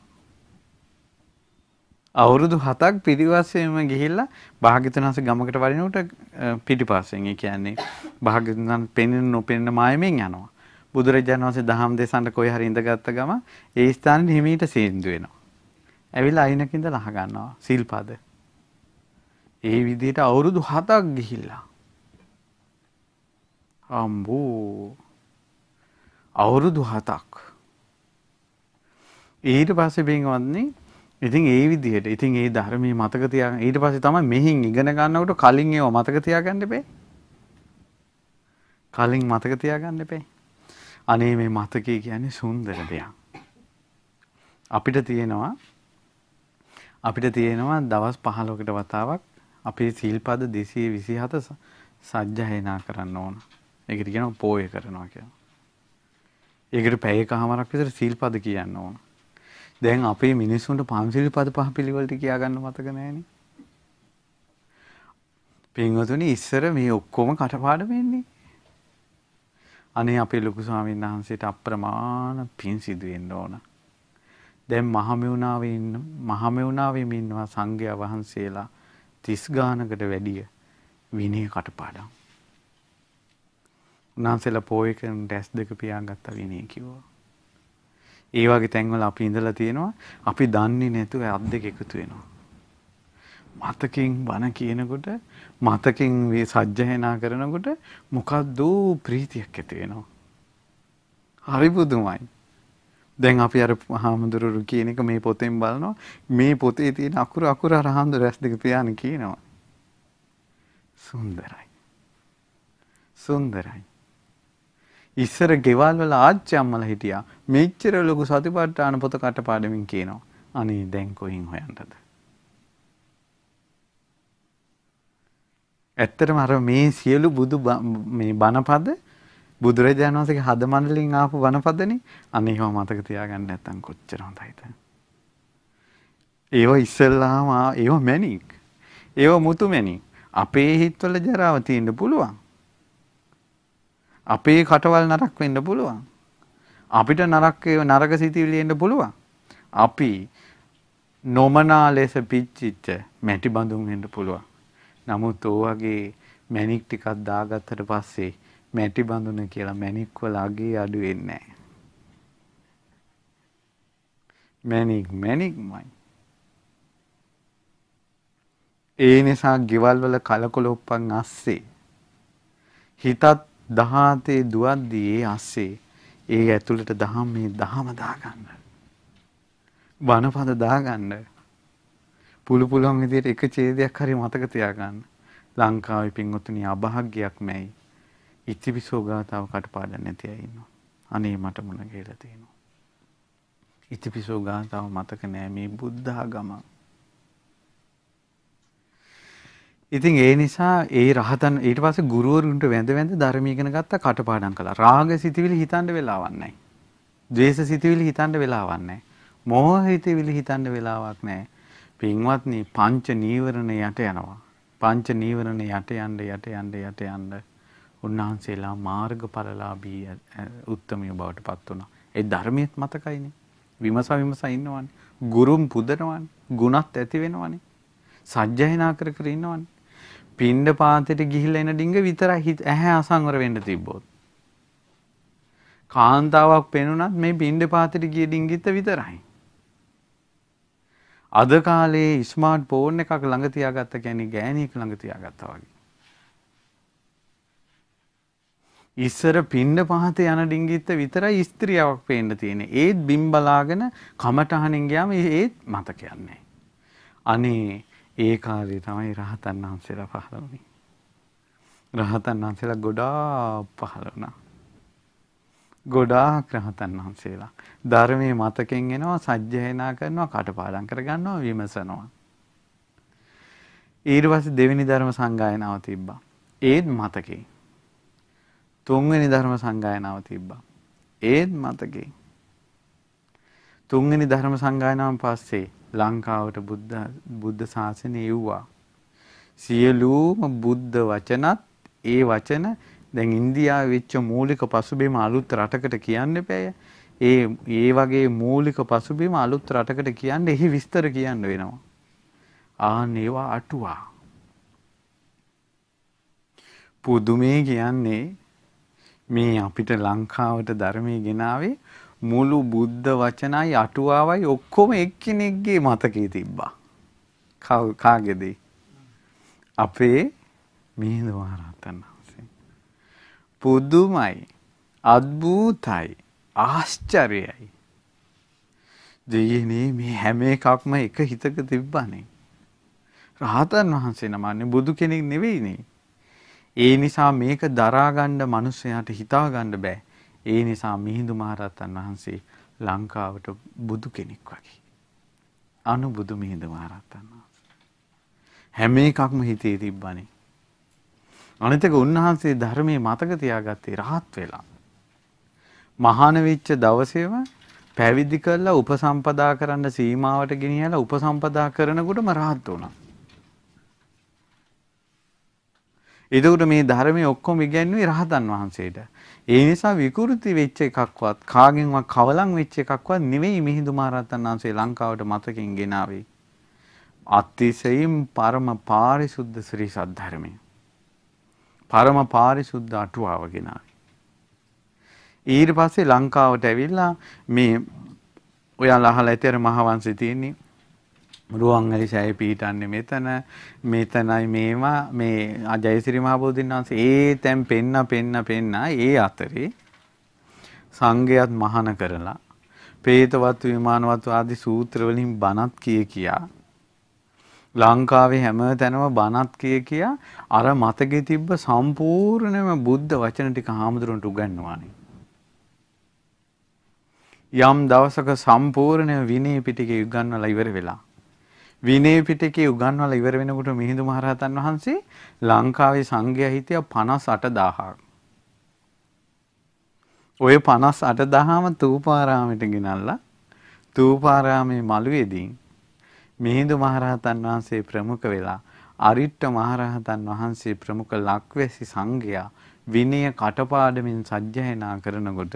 අවුරුදු 7ක් පිටිපස්සෙම ගිහිල්ලා භාග්‍යතුන් වහන්සේ ගමකට වරිනකොට පිටිපස්සෙන් ඒ කියන්නේ භාග්‍යතුන් වහන්සේ පෙනෙන නොපෙනෙන මායමෙන් යනවා බුදුරජාණන් වහන්සේ දහම් දේශනට කොයි හරි ඉඳගත්ත ගම ඒ ස්ථානෙ හිමීට සීන්දු වෙනවා ඇවිල්ලා අයිනක ඉඳලා අහගන්නවා සිල්පද. ඒ විදිහට අවුරුදු 7ක් ගිහිල්ලා. අම්බෝ අවුරුදු 7ක්. ඊට පස්සේ බින්වන්නේ ඉතින් ඒ විදිහට ඉතින් ඒ ධර්මයේ මතක තියාගෙන ඊට පස්සේ තමයි මෙහින් ඉගෙන ගන්නකොට කලින් ඒව මතක තියාගන්න එපේ. කලින් මතක තියාගන්න එපේ. අනේ මේ මතකය කියන්නේ සුන්දර දෙයක්. අපිට තියෙනවා අපිට තියෙනවා දවස් 15කට වතාවක් අපේ සීල්පද 227 සජ්ජහායනා කරන්න ඕන. ඒකට කියනවා පෝය කරනවා කියලා. ඒකට පැයකමාරක් විතර සීල්පද කියන්න ඕන. දැන් අපේ මිනිස්සුන්ට පන්සිල් පද පහ පිළිවෙලට කියා ගන්න මතක නැහැනේ. පින්වතුනි ඉස්සර මේ ඔක්කොම කටපාඩම් වෙන්නේ. අනේ අපේ ලොකු ස්වාමීන් වහන්සේට අප්‍රමාණ පින් සිදු වෙන්න ඕන. දැන් මහමෙවුනාවේ ඉන්න මහමෙවුනාවේම ඉන්නවා සංඝයා වහන්සේලා 30 ගානකට වැඩිය විනය කටපාඩම්. උන්වහන්සේලා පොය කරන ටැස් දෙක පියාගත්ත විනය කිව්වා. ඒ වගේ තැන්වල අපි ඉඳලා තියෙනවා අපි දන්නේ නැතුව අත් දෙක එකතු වෙනවා. මතකින් බන කියනකොට මතකින් මේ සජ්ජහනා කරනකොට මොකද්ද ප්‍රීතියක් ඇති වෙනවා. හරි පුදුමයි. දැන් අපි අර හාමුදුරුවෝ කියන එක මේ පොතෙන් බලනවා මේ පොතේ තියෙන අකුරු අකුර අරහන්දු රැස් දෙක පියාණ කියනවා සුන්දරයි සුන්දරයි ඉස්සර ගෙවල් වල ආච්චි අම්මලා හිටියා මෙච්චර ලොකු සතිපට්ඨාන පොත කටපාඩමින් කියනවා අනේ දැන් කොහෙන් හොයන්නද ඇත්තටම අර මේ සියලු බුදු මේ බණපද බුදුරජාණන් වහන්සේගේ හද මණ්ඩලෙන් ආපු වනපදනේ අනේව මතක තියාගන්න නැත්තම් කොච්චර හොඳයිද ඒව ඉස්සෙල්ලාම ඒව මැණික් ඒව මුතු මැණික් අපේ හිතවල ජරාව තියෙන්න පුළුවන් අපේ කටවල් නරක වෙන්න පුළුවන් අපිට නරක නරක සිතිවිලි එන්න පුළුවන් අපි නොමනා ලෙස පිච්චිච්ච මැටි බඳුන් වෙන්න පුළුවන් නමුත් ඕ වගේ මැණික් ටිකක් දාගත්තට පස්සේ මැටි බඳුන කියලා මැණික් වල අගේ අඩු වෙන්නේ නැහැ. මැණික් මැණික්මයි. ඒ නිසා ගෙවල් වල කලකොලොප්පන් ඇස්සේ හිතත් දහාතේ දුවද්දී ඒ ඇස්සේ ඒ ඇතුළට දහම් මේ දහම දාගන්න. වනපද දාගන්න. පුළු පුළුවන් විදියට එක ඡේදයක් හරි මතක තියාගන්න. ලංකාවේ පින්වතුනි අභාග්‍යයක් මේයි. ඉතිවිසෝ ගාථාව කටපාඩම් නැති අය ඉන්නවා. අනේ මට මුණ ගිහලා තියෙනවා. ඉතිවිසෝ ගාථාව මතක නෑ මේ බුද්ධ ආගම. ඉතින් ඒ නිසා ඒ රහතන් ඊට පස්සේ ගුරුවරුන්ට වැඳ වැඳ ධර්මී ඉගෙන ගත්තා කටපාඩම් කළා. රාග සිතිවිලි හිතන්න වෙලාවක් නැහැ. ද්වේෂ සිතිවිලි හිතන්න වෙලාවක් නැහැ. මෝහ හිතවිලි හිතන්න වෙලාවක් නැහැ. පින්වත්නි පංච නීවරණ යට යනවා. පංච නීවරණ යට යන්න යට යන්න යට යන්න උන්වහන්සේලා මාර්ගඵලලාභී උත්තමිය බවට පත් වුණා. ඒ ධර්මියත් මතකයිනේ. විමස විමස ඉන්නවනේ. ගුරුම් පුදනවනේ. ගුණත් ඇති වෙනවනේ. සජ්ජායනා කර කර ඉන්නවනේ. පින්ඩ පාතේට ගිහිල්ලා එන ඩිංග විතරයි ඇහැ අසංවර වෙන්න තිබ්බොත්. කාන්තාවක් පෙනුනත් මේ පින්ඩ පාතේට ගිය ඩිංගිත විතරයි. අද කාලේ ස්මාර්ට් ෆෝන් එකක් ළඟ තියාගත්ත කෙනෙක් ගෑණියෙක් ළඟ තියාගත්තා වගේ. ඉස්සර පින්න පහත යන ඩිංගිත්ත විතරයි ස්ත්‍රියාවක් පේන්න තියෙන්නේ. ඒත් බිම් බලාගෙන කමටහනින් ගියාම ඒත් මතකයක් නැහැ. අනේ ඒ කාලේ තමයි රහතන් වහන්සේලා පහළ වුණේ. රහතන් වහන්සේලා ගොඩාක් පහළ වුණා. ගොඩාක් රහතන් වහන්සේලා ධර්මයේ මතකෙන් එනවා සජ්ජහායනා කරනවා කටපාඩම් කරගන්නවා විමසනවා. ඊට පස්සේ දෙවෙනි ධර්ම සංගායනාව තිබ්බා. ඒත් මතකේ තුන්වෙනි ධර්ම සංගායනාව තිබ්බා. ඒත් මතකේ. තුන්වෙනි ධර්ම සංගායනාවන් පස්සේ ලංකාවට බුද්ධ බුද්ධ ශාසනය එව්වා. සියලුම බුද්ධ වචනත් ඒ වචන දැන් ඉන්දියාවේ වෙච්ච මූලික පසුබිම අලුත් රටකට කියන්න එපෑය. ඒ ඒ වගේ මූලික පසුබිම අලුත් රටකට කියන්න එහි විස්තර කියන්න වෙනවා. ආන් ඒවා අටුවා. පුදුමේ කියන්නේ මේ අපිට ලංකාවට ධර්මයේ ගෙනාවේ මුළු බුද්ධ වචනයි අටුවාවයි ඔක්කොම එක්කෙනෙක්ගේ මතකයේ තිබ්බා. කාගේද? අපේ මිහිඳු මහරහතන් වහන්සේ. පුදුමයි, අද්භූතයි, ආශ්චර්යයි. දෙයනේ මේ හැම එකක්ම එක හිතක තිබ්බනේ. රහතන් වහන්සේ නමන්නේ බුදු කෙනෙක් නෙවෙයිනේ. ඒ නිසා මේක දරාගන්න මිනිස්සයාට හිතාගන්න බෑ. ඒ නිසා මිහිඳු මහරහතන් වහන්සේ ලංකාවට බුදු කෙනෙක් වගේ. අනු බුදු මිහිඳු මහරහතන් වහන්සේ. හැම එකක්ම හිතේ තිබ්බනේ. අනිතක උන්වහන්සේ ධර්මයේ මතක තියාගත්තේ rahat වෙලා. මහාන වෙච්ච දවසේම පැවිදි කරලා උපසම්පදා කරන්න සීමාවට ගෙනියලා උපසම්පදා කරනකොටම rahat වුණා. එතකොට මේ ධර්මයේ ඔක්කොම ඉගැන්වුවේ රහතන් වහන්සේට. ඒ නිසා විකෘති වෙච්ච එකක්වත් කාගෙන්වත් කවලම් වෙච්ච එකක්වත් නෙවෙයි මිහිඳු මහරහතන් වහන්සේ ලංකාවට මතකින් ගෙනාවේ. අතිශයින් පරම පාරිශුද්ධ ශ්‍රී සද්ධර්මය. පරම පාරිශුද්ධ අටුවාව ගෙනාවේ. ඊට පස්සේ ලංකාවට ඇවිල්ලා මේ ඔයාලා අහලා ඇතර මහවංශය තියෙන්නේ රුවන් ඇලිසෑය පීටන්නේ මෙතන මෙතනයි මේවා මේ අජයසිරි මහබෝධීන් වහන්සේ ඒ තැන් පෙන්න පෙන්න පෙන්න ඒ අතරේ සංඝයාත් මහාන කරලා ප්‍රේතවත් විමානවත් ආදී සූත්‍ර වලින් බණත් කිය කියා ලංකාවේ හැම තැනම බණත් කිය කියා අර මතකයේ තිබ්බ සම්පූර්ණම බුද්ධ වචන ටික හාමුදුරන්ට උගන්වන්නේ යම් දවසක සම්පූර්ණ විනය පිටිකේ උගන්වලා ඉවර වෙලා විනය පිටකේ උගන්වලා ඉවර වෙනකොට මිහිඳු මහරහතන් වහන්සේ ලංකාවේ සංඝයා හිටියා 58000ක්. ওই 58000ම තූපාරාමයට ගෙනල්ලා තූපාරාමේ මළුවේදී මිහිඳු මහරහතන් වහන්සේ ප්‍රමුඛ වෙලා අරිට්ඨ මහරහතන් වහන්සේ ප්‍රමුඛ ලක්වැසි සංඝයා විනය කටපාඩමින් සජ්ජායනා කරනකොට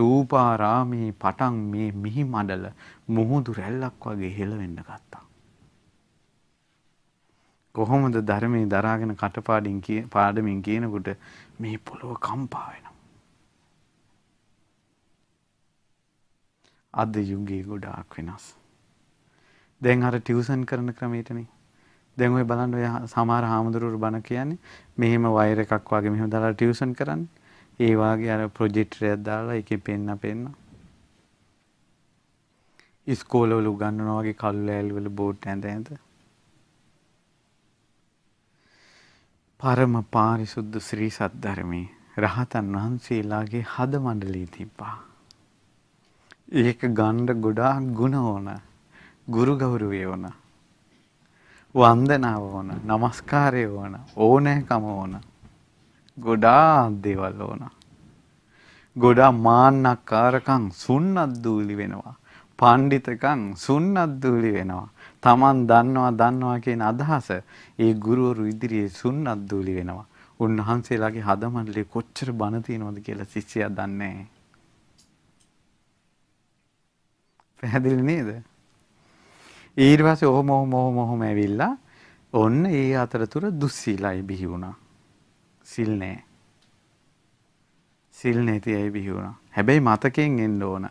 තූපාරාමේ පටන් මේ මිහි මඩල මුහුදු රැල්ලක් වගේ හෙලවෙන්න ගත්තා. කොහොමද ධර්මයේ දරාගෙන කටපාඩින් කිය පාඩමින් කියනකොට මේ පොළොව කම්පා වෙනවා. අද යුගයේ ගොඩාක් වෙනස්. දැන් අර ටියුෂන් කරන ක්‍රමයටනේ. දැන් ඔය බලන්න ඔය සමහර හාමුදුරුවෝ බණ කියන්නේ මෙහෙම වයර් එකක් වගේ මෙහෙම දාලා ටියුෂන් කරන්නේ. ඒ වගේ අර ප්‍රොජෙක්ටර් එකක් දාලා ඒකේ පෙන්න පෙන්න. ඉස්කෝලවල උගන්වනවා වගේ කල්ු ඇල්වල බෝඩ් ඇඳ ඇඳ. පරම පාරිසුද්ධ ශ්‍රී සද්ධර්මයේ රහතන් වහන්සේලාගේ හද මණ්ඩලී තිබ්බා. ඒක ගණ්ඩ ගොඩාක් ಗುಣ ඕන. ගුරු ගෞරවය ඕන. වන්දනාව ඕන. নমස්කාරය ඕන. ඕනෑකම ඕන. ගොඩාක් දේවල් ඕන. ගොඩා මාන්නක්කාරකම් සුන්නද්දූලි වෙනවා. පඬිතකම් සුන්නද්දූලි වෙනවා. Taman දන්නවා දන්නවා කියන අදහස ඒ ගුරුවරු ඉදිරියේ සුන්නත් දූලි වෙනවා. උන්වහන්සේලාගේ හදමණඩලේ කොච්චර බණ තියෙනවද කියලා ශිෂ්‍යයා දන්නේ නැහැ. පැහැදිලි නේද? ඊට පස්සේ ඔහොම ඔහොම ඔහොම ඔහොම ඇවිල්ලා ඔන්න ඒ අතරතුර දුස්සීලයි බිහි වුණා. සිල් නැහැ. සිල් නැති අය බිහි වුණා. හැබැයි මතකයෙන් එන්න ඕන.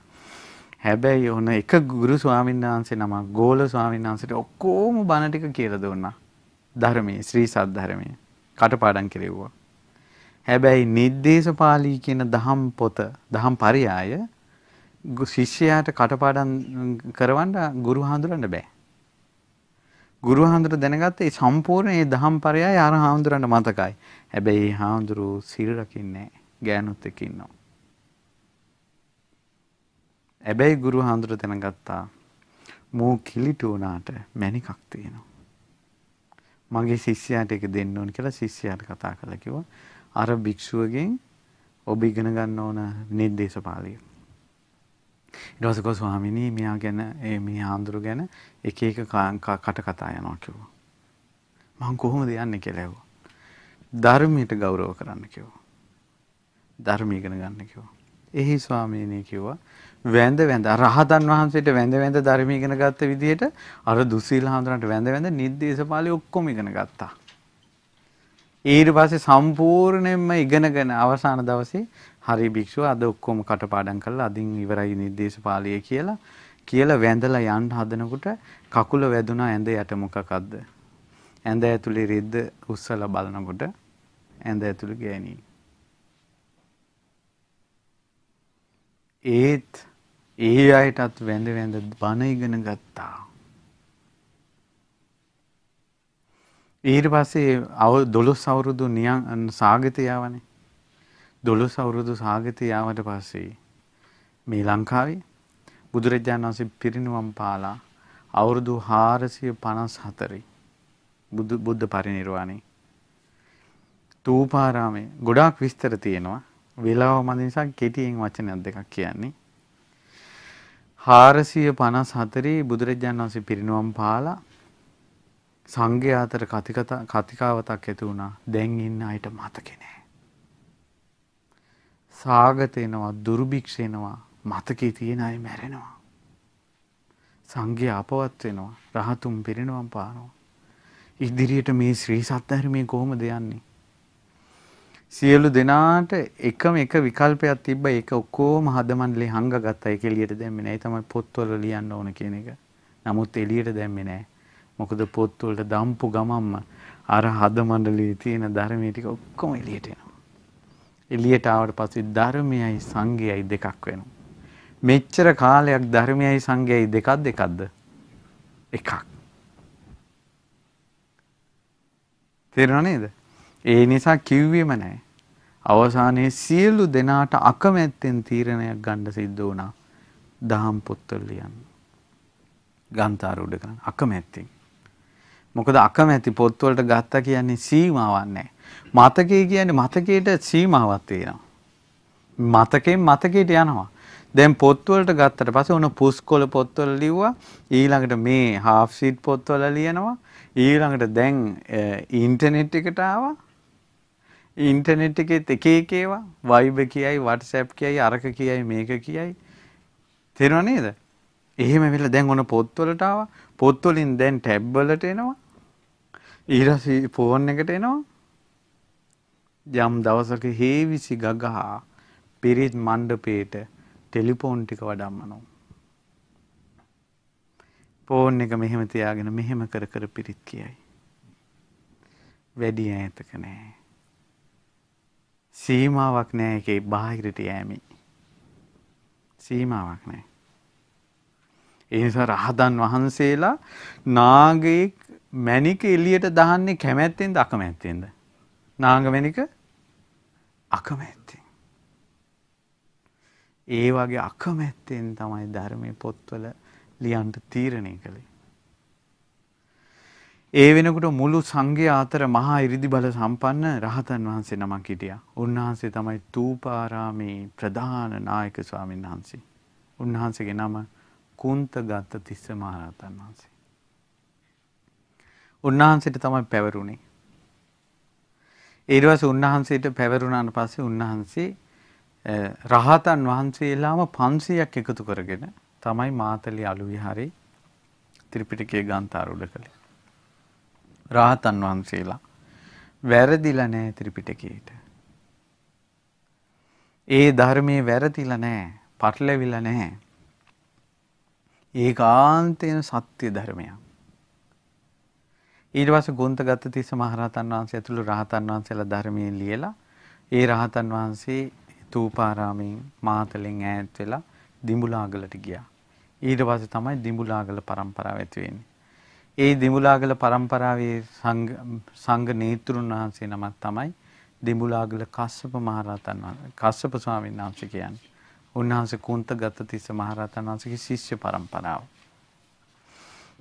හැබැයි ඔන්න එක ගුරු ස්වාමීන් වහන්සේ නමක් ගෝල ස්වාමීන් වහන්සේට ඔක්කොම බණ ටික කියලා දුන්නා. ධර්මයේ ශ්‍රී සද්ධර්මයේ කටපාඩම් කෙරෙව්වා. හැබැයි නිද්දේශපාලී කියන දහම් පොත, දහම් පරයය ශිෂ්‍යයාට කටපාඩම් කරවන්න ගුරු හඳුරන්න බෑ. ගුරු හඳුර දැනගත්තේ සම්පූර්ණ මේ දහම් පරයය අර හඳුරන්න මතකයි. හැබැයි හාඳුරු සිල් රකින්නේ ගෑනුත් එක්ක ඉන්නවා. හැබැයි ගුරු හාමුදුර දැනගත්තා මූ කිලිටු වුණාට මැණිකක් තියෙනවා. මගේ ශිෂ්‍යයාට ඒක දෙන්න ඕන කියලා ශිෂ්‍යයාට කතා කළා කිව්වා. අර භික්ෂුවගෙන් ඔබ ඉගෙන ගන්න ඕන නිर्देशපාලිය. ඊට පස්සේ කෝ ස්වාමිනී මෙයා ගැන ඒ මේ හාමුදුරු ගැන එක එක කට කතා යනවා කිව්වා. මම කොහොමද යන්නේ කියලා ඇහුවා. ධර්මයට ගෞරව කරන්න කිව්වා. ධර්ම ඉගෙන ගන්න කිව්වා. එහි ස්වාමීනී කිව්වා වැඳ වැඳ රහතන් වහන්සේට වැඳ වැඳ ධර්ම ඉගෙන ගත්ත විදිහට අර දුස්සීල හඳුනට වැඳ වැඳ නිද්දේශපාලි ඔක්කොම ඉගෙන ගත්තා. ඊට පස්සේ සම්පූර්ණයෙන්ම ඉගෙනගෙන අවසාන දවසේ හරි භික්ෂුව අද ඔක්කොම කටපාඩම් කරලා අදින් ඉවරයි නිද්දේශපාලිය කියලා කියලා වැඳලා යන්න හදනකොට කකුල වැදුනා ඇඳ යට මොකක්ද? ඇඳ ඇතුලේ රෙද්ද උස්සලා බලනකොට ඇඳ ඇතුලේ ගෑණී ඒත් ඒ අයටත් වැඳ වැඳ බණ ඉගෙන ගත්තා. ඊට පස්සේ අව 12 අවුරුදු නියම් සාගතය යවනේ. 12 අවුරුදු සාගතය යාවට පස්සේ මේ ලංකාවේ බුදුරජාණන් වහන්සේ පිරිනුවම් පාලා අවුරුදු 454 බුදු බුද්ධ පරිනිර්වාණේ තූපාරාමේ ගොඩාක් විස්තර තියෙනවා වේලාව මදි නිසා කෙටියෙන් වචන දෙකක් කියන්නේ හාරසිය පනස් හතරී බුදුරජාණන් වන්සේ පිරිනුවම් පාලා සංඝය අතර කතිකාවතක් ඇති වුණා දැන් ඉන්න අයට මතකෙනෑ. සාගතයනවා දුර්භික්ෂයනවා මතකේ තියෙන අය මැරෙනවා. සංඝය අපවත් වෙනවා රහතුම් පිරිනුවම් පානවා. ඉදිරියට මේ ශ්‍රී සත්ධර්මය කොහොම දෙයන්නේ. සියලු දෙනාට එකම එක විකල්පයක් තිබ්බ ඒක ඔක්කොම හදමන්ලේ හංගගත්තා ඒක එළියට දැම්මේ නැහැ. ඒ තමයි පොත්වල ලියන්න ඕන කියන එක. නමුත් එළියට දැම්මේ නැහැ. මොකද පොත්වලට දම්පු ගමම්ම අර හදමන්ඩලේ තියෙන ධර්මයේ ටික ඔක්කොම එළියට එනවා. එළියට ආවට පස්සේ ධර්මයයි සංගයයි දෙකක් වෙනවා. මෙච්චර කාලයක් ධර්මයයි සංගයයි දෙකක් දෙකක්ද? එකක්. තේරෙනව නේද? ඒ නිසා කිව්වෙම නැහැ. අවසානයේ සියලු දෙනාට අකමැත්තෙන් තීරණයක් ගන්න සිද්ධ වුණා. දහම් පොත්වල ලියන්න. ගාන්තාර උඩ කරන් අකමැත්තෙන්. මොකද අකමැති පොත්වලට ගත්තා කියන්නේ සීමාවක් නැහැ. මතකය කියන්නේ මතකයට සීමාවක් තියෙනවා. මතකයෙන් මතකයට යනවා. දැන් පොත්වලට ගත්තට පස්සේ ඔන පුස්කොළ පොත්වල ලිව්වා ඊළඟට මේ half sheet පොත්වල ලියනවා ඊළඟට දැන් ඉන්ටර්නෙට් එකට ආවා ඉන්ටර්නෙට් එකෙත් එක එක ඒවා Viber කියයි WhatsApp කියයි අරක කියයි මේක කියයි තේරෙනව නේද? එහෙම වෙලා දැන් ඔන පොත්වලට ආවා. පොත්වලින් දැන් ටැබ් වලට එනවා. ඊට ෆෝන් එකට එනවා. යම් දවසක හේවිසි ගගහා පිරිත් මණ්ඩපේට ටෙලිෆෝන් ටික වඩම්මනවා. ෆෝන් එක මෙහෙම තියාගෙන මෙහෙම කර කර පිරිත් කියයි. වැඩි ඈතක නෑ. සීමාවක් නෑ ඒකේ බාහිරට යෑමේ. සීමාවක් නෑ. ඒ නිසා රහතන් වහන්සේලා නාගයේ මණික එළියට දාන්නේ කැමැත්තෙන්ද අකමැත්තෙන්ද? නාග මණික අකමැත්තෙන්. ඒ වගේ අකමැත්තෙන් තමයි ධර්මයේ පොත්වල ලියන්න තීරණය කළේ. ඒ වෙනකොට මුළු සංඝයා අතර මහා 이르දි බල සම්පන්න රහතන් වහන්සේ නමක් හිටියා. උන්වහන්සේ තමයි තූපාරාමේ ප්‍රධාන නායක ස්වාමීන් වහන්සේ. උන්වහන්සේගේ නම කුන්තගත තිස්ස මහරහතන් වහන්සේ. උන්වහන්සේට තමයි පැවරුණේ. ඊට පස්සේ උන්වහන්සේට පැවරුණාන් පස්සේ උන්වහන්සේ රහතන් වහන්සේලාම 500ක් එකතු කරගෙන තමයි මාතලේ අලු විහාරේ ත්‍රිපිටකයේ ගාන්තාරුඩ කළේ. රාහතන් වහන්සේලා වැරදිලා නැහැ ත්‍රිපිටකයේට. ඒ ධර්මයේ වැරදිලා නැහැ, පටලැවිලා නැහැ. ඒකාන්තයෙන් සත්‍ය ධර්මයක්. ඊට පස්සේ ගුණතගත තිස්ස මහරහතන් වහන්සේ ඇතුළු රහතන් වහන්සේලා ධර්මයේ ලියලා ඒ රහතන් වහන්සේ තූපාරාමයෙන් මාතලෙන් ඈත් වෙලා දිඹුලාගලට ගියා. ඊට පස්සේ තමයි දිඹුලාගල પરම්පරාව ඇති වෙන්නේ. ඒ දිඹුලාගල පරම්පරාවේ සංඝ නීතරුන් වහන්සේ නමක් තමයි දිඹුලාගල කස්සප මහරහතන් කස්සප ස්වාමීන් වහන්සේ කියන්නේ. උන්වහන්සේ කුන්තගත තිස්ස මහරහතන් වහන්සේගේ ශිෂ්‍ය පරම්පරාව.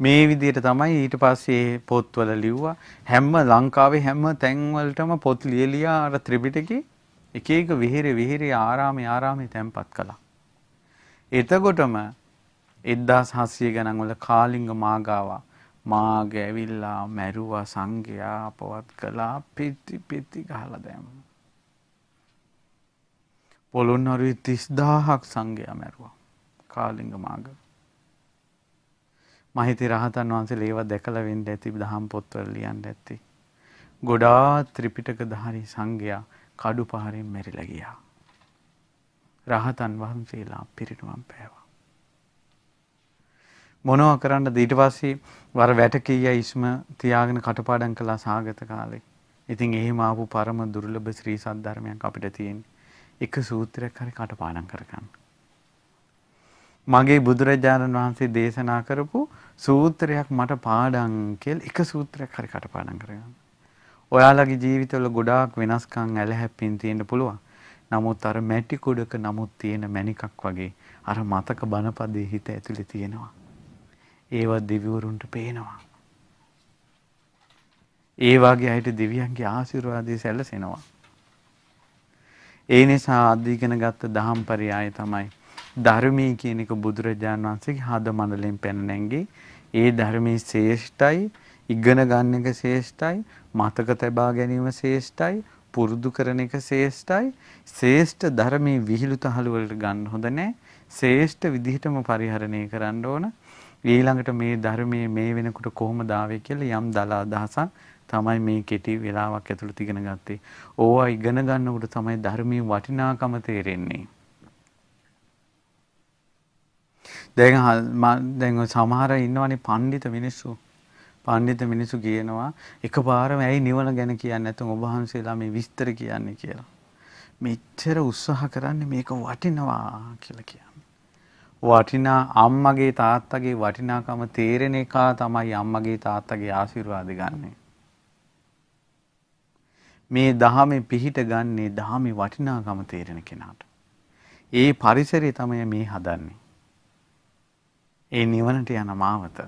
මේ විදිහට තමයි ඊට පස්සේ පොත්වල ලිව්වා. හැම ලංකාවේ හැම තැන්වලටම පොත් ලියලියා අර ත්‍රිපිටකේ එක එක විහෙරේ විහෙරේ ආරාමේ ආරාමේ තැන්පත් කළා. එතකොටම 1700 ගණන් වල කාලිංග මාගාවා මාග ඇවිල්ලා මැරුවා සංඝයා අපවත් කළා පෙති පෙති ගහලා දැම්මා. පොළොන්නරුවේ 30000ක් සංඝයා මැරුවා. කාලිංග මාග. මහිත රහතන් වහන්සේ ඒව දැකලා වෙන්න ඇති දහම් පොත්වල ලියන්න ඇති. ගොඩා ත්‍රිපිටක ධාරී සංඝයා කඩුපාරෙන් මැරිලා ගියා. රහතන් වහන්සේලා පිරිනුවම් පෑවා. මොනවා කරන්නද ඊට පස්සේ වර වැට කීය ඉස්ම තියාගෙන කටපාඩම් කළා සාගත කාලේ. ඉතින් එහෙම ආපු පරම දුර්ලභ ශ්‍රී සද්ධර්මයක් අපිට තියෙන. එක සූත්‍රයක් හරි කටපාඩම් කරගන්න. මගේ බුදුරජාණන් වහන්සේ දේශනා කරපු සූත්‍රයක් මට පාඩම් කියලා එක සූත්‍රයක් හරි කටපාඩම් කරගන්න. ඔයාලගේ ජීවිතවල ගොඩාක් වෙනස්කම් ඇලහැප්පින් තියෙන්න පුළුවන්. නමුත් අර මැටි කුඩක නමුත් තියෙන මණිකක් වගේ අර මතක බනපදේ හිත ඇතුලේ තියෙනවා. ඒවා දෙවිවරුන්ට පේනවා. ඒ වගේ අයට දෙවියන්ගේ ආශිර්වාදය සැලසෙනවා. ඒ නිසා අධීගෙන ගත්ත දහම් පරියාය තමයි ධර්මී කියන එක බුදුරජාණන් වහන්සේගේ හද මණ්ඩලයෙන් පැන නැංගේ ඒ ධර්මයේ ශ්‍රේෂ්ඨයි ඉගෙන ගන්න එක ශ්‍රේෂ්ඨයි මතක තබා ගැනීම ශ්‍රේෂ්ඨයි පුරුදු කරන එක ශ්‍රේෂ්ඨයි ශ්‍රේෂ්ඨ ධර්මයේ විහිළු තහළු වලට ගන්න හොඳ නැහැ ශ්‍රේෂ්ඨ විදිහටම පරිහරණය කරන්න ඕන ඊළඟට මේ ධර්මයේ මේ වෙනකොට කොහොමද ආවේ කියලා යම් දල අදහසක් තමයි මේ කෙටි වෙලාවක් ඇතුළත ඉගෙන ගත්තේ. ඕවා ඉගෙන ගන්නකොට තමයි ධර්මයේ වටිනාකම තේරෙන්නේ. දැන් දැන් සමහර ඉන්නවනේ පඬිත මිනිස්සු. පඬිත මිනිස්සු කියනවා එකපාරම ඇයි නිවන ගැන කියන්නේ නැත්නම් ඔබ වහන්සේලා මේ විස්තර කියන්නේ කියලා. මෙච්චර උත්සාහ කරන්නේ මේක වටිනවා කියලා කියන. වටිනා අම්මගේ තාත්තගේ වටිනාකම තේරෙන එක තමයි අම්මගේ තාත්තගේ ආශිර්වාද ගන්නෙ. මේ දහමේ පිහිට ගන්නේ දහමේ වටිනාකම තේරෙන කෙනාට. ඒ පරිසරය තමයි මේ හදන්නේ. ඒ නිවනට යන මාවත.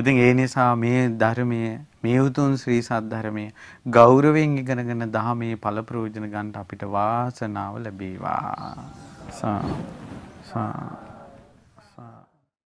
ඉතින් ඒ නිසා මේ ධර්මයේ මේ උතුම් ශ්‍රී සද්ධර්මයේ ගෞරවයෙන් ඉගෙනගෙන දහමේ ඵල ප්‍රයෝජන ගන්න අපිට වාසනාව ලැබේවා. සා Enfin,